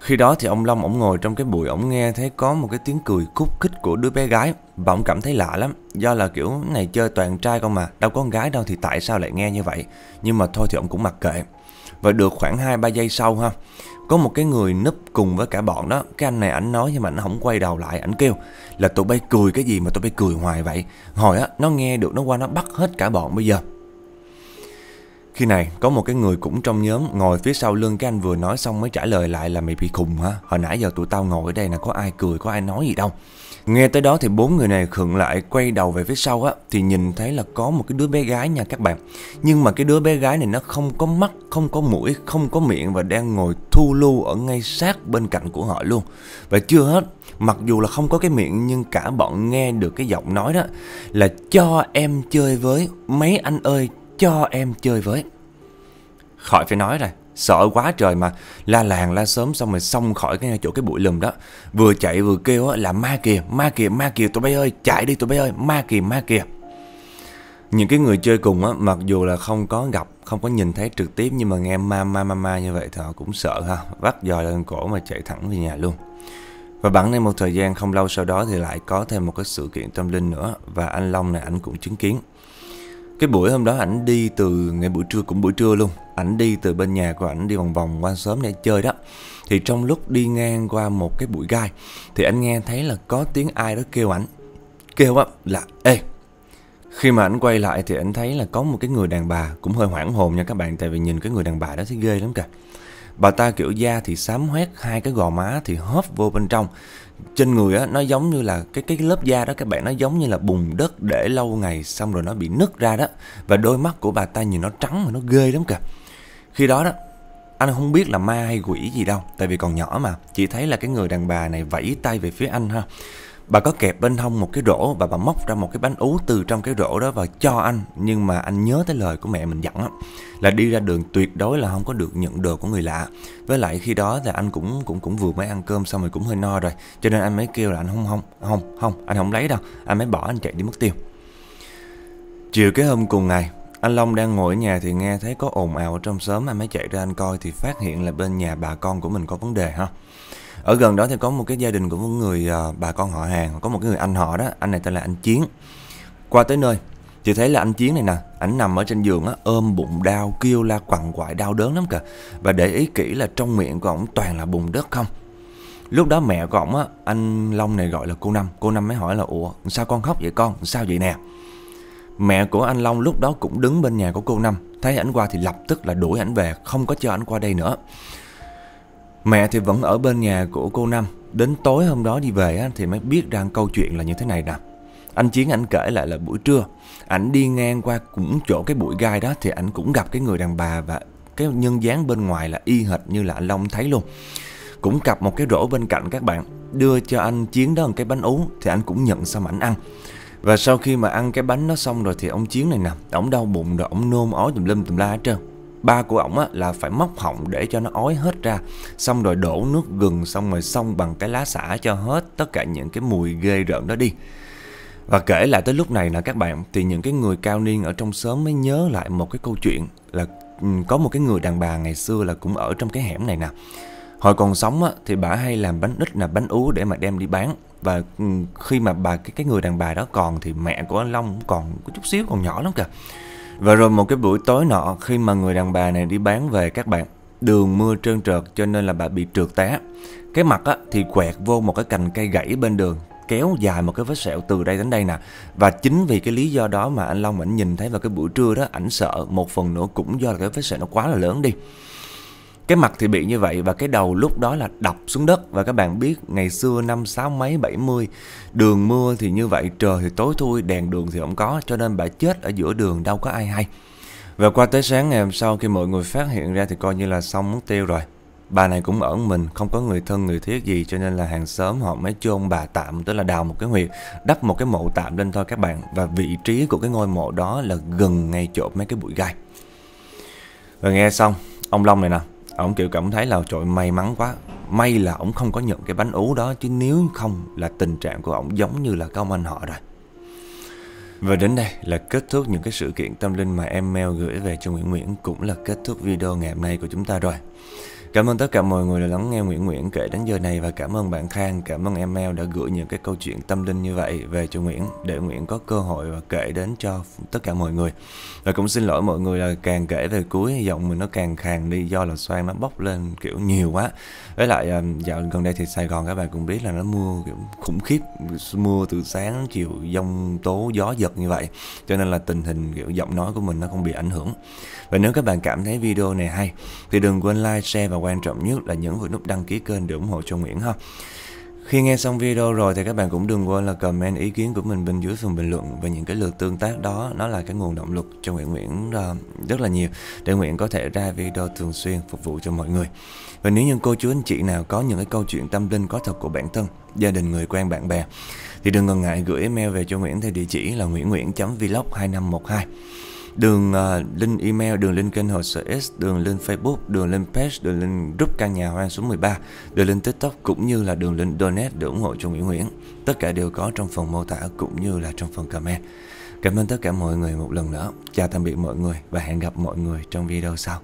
Khi đó thì ông Long ổng ngồi trong cái bụi ổng nghe thấy có một cái tiếng cười khúc khích của đứa bé gái và ổng cảm thấy lạ lắm, do là kiểu này chơi toàn trai con mà, đâu có con gái đâu thì tại sao lại nghe như vậy. Nhưng mà thôi thì ổng cũng mặc kệ. Và được khoảng 2 3 giây sau ha, có một cái người núp cùng với cả bọn đó Cái anh này ảnh nói nhưng mà ảnh không quay đầu lại Ảnh kêu là tụi bay cười cái gì mà tụi bay cười hoài vậy Hồi á nó nghe được nó qua nó bắt hết cả bọn bây giờ Khi này có một cái người cũng trong nhóm Ngồi phía sau lưng cái anh vừa nói xong mới trả lời lại là mày bị khùng hả Hồi nãy giờ tụi tao ngồi ở đây là có ai cười có ai nói gì đâu Nghe tới đó thì bốn người này khựng lại quay đầu về phía sau á thì nhìn thấy là có một cái đứa bé gái nha các bạn. Nhưng mà cái đứa bé gái này nó không có mắt, không có mũi, không có miệng và đang ngồi thu lưu ở ngay sát bên cạnh của họ luôn. Và chưa hết, mặc dù là không có cái miệng nhưng cả bọn nghe được cái giọng nói đó là cho em chơi với, mấy anh ơi cho em chơi với. Khỏi phải nói rồi, sợ quá trời mà la làng la sớm xong rồi xong khỏi cái chỗ cái bụi lùm đó vừa chạy vừa kêu là ma kìa ma kìa ma kìa tụi bay ơi chạy đi tụi bay ơi ma kìa ma kìa những cái người chơi cùng á mặc dù là không có gặp không có nhìn thấy trực tiếp nhưng mà nghe ma ma ma ma như vậy thì họ cũng sợ ha vắt dò lên cổ mà chạy thẳng về nhà luôn và bản này một thời gian không lâu sau đó thì lại có thêm một cái sự kiện tâm linh nữa và anh Long này anh cũng chứng kiến cái buổi hôm đó ảnh đi từ ngày buổi trưa cũng buổi trưa luôn ảnh đi từ bên nhà của ảnh đi vòng vòng qua sớm để chơi đó thì trong lúc đi ngang qua một cái bụi gai thì anh nghe thấy là có tiếng ai đó kêu ảnh kêu á là ê khi mà ảnh quay lại thì ảnh thấy là có một cái người đàn bà cũng hơi hoảng hồn nha các bạn tại vì nhìn cái người đàn bà đó thấy ghê lắm kìa bà ta kiểu da thì xám hoét hai cái gò má thì hóp vô bên trong trên người á nó giống như là cái cái lớp da đó các bạn nó giống như là bùn đất để lâu ngày xong rồi nó bị nứt ra đó và đôi mắt của bà ta nhìn nó trắng mà nó ghê lắm kìa khi đó đó anh không biết là ma hay quỷ gì đâu Tại vì còn nhỏ mà Chỉ thấy là cái người đàn bà này vẫy tay về phía anh ha Bà có kẹp bên hông một cái rổ Và bà móc ra một cái bánh ú từ trong cái rổ đó Và cho anh Nhưng mà anh nhớ tới lời của mẹ mình dặn Là đi ra đường tuyệt đối là không có được nhận đồ của người lạ Với lại khi đó là anh cũng cũng cũng vừa mới ăn cơm xong rồi cũng hơi no rồi Cho nên anh mới kêu là anh không không Không không anh không lấy đâu Anh mới bỏ anh chạy đi mất tiêu Chiều cái hôm cùng ngày anh Long đang ngồi ở nhà thì nghe thấy có ồn ào ở trong xóm anh mới chạy ra anh coi thì phát hiện là bên nhà bà con của mình có vấn đề ha. Ở gần đó thì có một cái gia đình của một người uh, bà con họ hàng, có một cái người anh họ đó, anh này tên là anh Chiến. Qua tới nơi thì thấy là anh Chiến này nè, ảnh nằm ở trên giường á, ôm bụng đau kêu la quằn quại đau đớn lắm kìa. Và để ý kỹ là trong miệng của ổng toàn là bùn đất không. Lúc đó mẹ của ổng á, anh Long này gọi là cô Năm, cô Năm mới hỏi là ủa sao con khóc vậy con, sao vậy nè. Mẹ của anh Long lúc đó cũng đứng bên nhà của cô Năm Thấy ảnh qua thì lập tức là đuổi ảnh về Không có cho ảnh qua đây nữa Mẹ thì vẫn ở bên nhà của cô Năm Đến tối hôm đó đi về thì mới biết rằng câu chuyện là như thế này nè Anh Chiến ảnh kể lại là buổi trưa Ảnh đi ngang qua cũng chỗ cái bụi gai đó Thì ảnh cũng gặp cái người đàn bà Và cái nhân dáng bên ngoài là y hệt như là anh Long thấy luôn Cũng cặp một cái rổ bên cạnh các bạn Đưa cho anh Chiến đó một cái bánh uống Thì anh cũng nhận xong ảnh ăn và sau khi mà ăn cái bánh nó xong rồi thì ông Chiến này nè ổng đau bụng rồi ổng nôn ói tùm lum tùm la hết trơn Ba của ổng á là phải móc họng để cho nó ói hết ra Xong rồi đổ nước gừng xong rồi xong bằng cái lá xả cho hết tất cả những cái mùi ghê rợn đó đi và kể lại tới lúc này là các bạn Thì những cái người cao niên ở trong xóm mới nhớ lại một cái câu chuyện Là ừ, có một cái người đàn bà ngày xưa là cũng ở trong cái hẻm này nè Hồi còn sống á, thì bà hay làm bánh ít là bánh ú để mà đem đi bán và ừ, khi mà bà cái cái người đàn bà đó còn thì mẹ của anh Long còn có chút xíu còn nhỏ lắm kìa và rồi một cái buổi tối nọ khi mà người đàn bà này đi bán về các bạn đường mưa trơn trượt cho nên là bà bị trượt té cái mặt á, thì quẹt vô một cái cành cây gãy bên đường kéo dài một cái vết sẹo từ đây đến đây nè và chính vì cái lý do đó mà anh Long ảnh nhìn thấy vào cái buổi trưa đó ảnh sợ một phần nữa cũng do là cái vết sẹo nó quá là lớn đi cái mặt thì bị như vậy và cái đầu lúc đó là đập xuống đất Và các bạn biết ngày xưa năm sáu mấy bảy mươi Đường mưa thì như vậy, trời thì tối thui, đèn đường thì không có Cho nên bà chết ở giữa đường đâu có ai hay Và qua tới sáng ngày hôm sau khi mọi người phát hiện ra thì coi như là xong mất tiêu rồi Bà này cũng ở mình, không có người thân người thiết gì cho nên là hàng xóm họ mới chôn bà tạm tức là đào một cái huyệt, đắp một cái mộ tạm lên thôi các bạn và vị trí của cái ngôi mộ đó là gần ngay chỗ mấy cái bụi gai. và nghe xong, ông Long này nè, Ông kiểu cảm thấy là trời may mắn quá May là ông không có nhận cái bánh ú đó Chứ nếu không là tình trạng của ông giống như là cái ông anh họ rồi và đến đây là kết thúc những cái sự kiện tâm linh mà em mail gửi về cho Nguyễn Nguyễn cũng là kết thúc video ngày hôm nay của chúng ta rồi. Cảm ơn tất cả mọi người đã lắng nghe Nguyễn Nguyễn kể đến giờ này và cảm ơn bạn Khang, cảm ơn em Mel đã gửi những cái câu chuyện tâm linh như vậy về cho Nguyễn để Nguyễn có cơ hội và kể đến cho tất cả mọi người. Và cũng xin lỗi mọi người là càng kể về cuối giọng mình nó càng khàn đi do là xoang nó bốc lên kiểu nhiều quá với lại ờ, dạo gần đây thì Sài Gòn các bạn cũng biết là nó mưa kiểu khủng khiếp mưa từ sáng chiều dông tố gió giật như vậy cho nên là tình hình kiểu giọng nói của mình nó không bị ảnh hưởng và nếu các bạn cảm thấy video này hay thì đừng quên like share và quan trọng nhất là nhấn vào nút đăng ký kênh để ủng hộ cho Nguyễn ha khi nghe xong video rồi thì các bạn cũng đừng quên là comment ý kiến của mình bên dưới phần bình luận và những cái lượt tương tác đó nó là cái nguồn động lực cho Nguyễn Nguyễn ờ, rất là nhiều để Nguyễn có thể ra video thường xuyên phục vụ cho mọi người. Và nếu như cô chú anh chị nào có những cái câu chuyện tâm linh có thật của bản thân, gia đình, người quen, bạn bè thì đừng ngần ngại gửi email về cho Nguyễn theo địa chỉ là nguyễnnguyễn.vlog2512 đường uh, link email, đường link kênh hội CS, đường link Facebook, đường link page, đường link group căn nhà hoang số 13, đường link TikTok cũng như là đường link donate để ủng hộ cho Nguyễn Nguyễn. Tất cả đều có trong phần mô tả cũng như là trong phần comment. Cảm ơn tất cả mọi người một lần nữa. Chào tạm biệt mọi người và hẹn gặp mọi người trong video sau.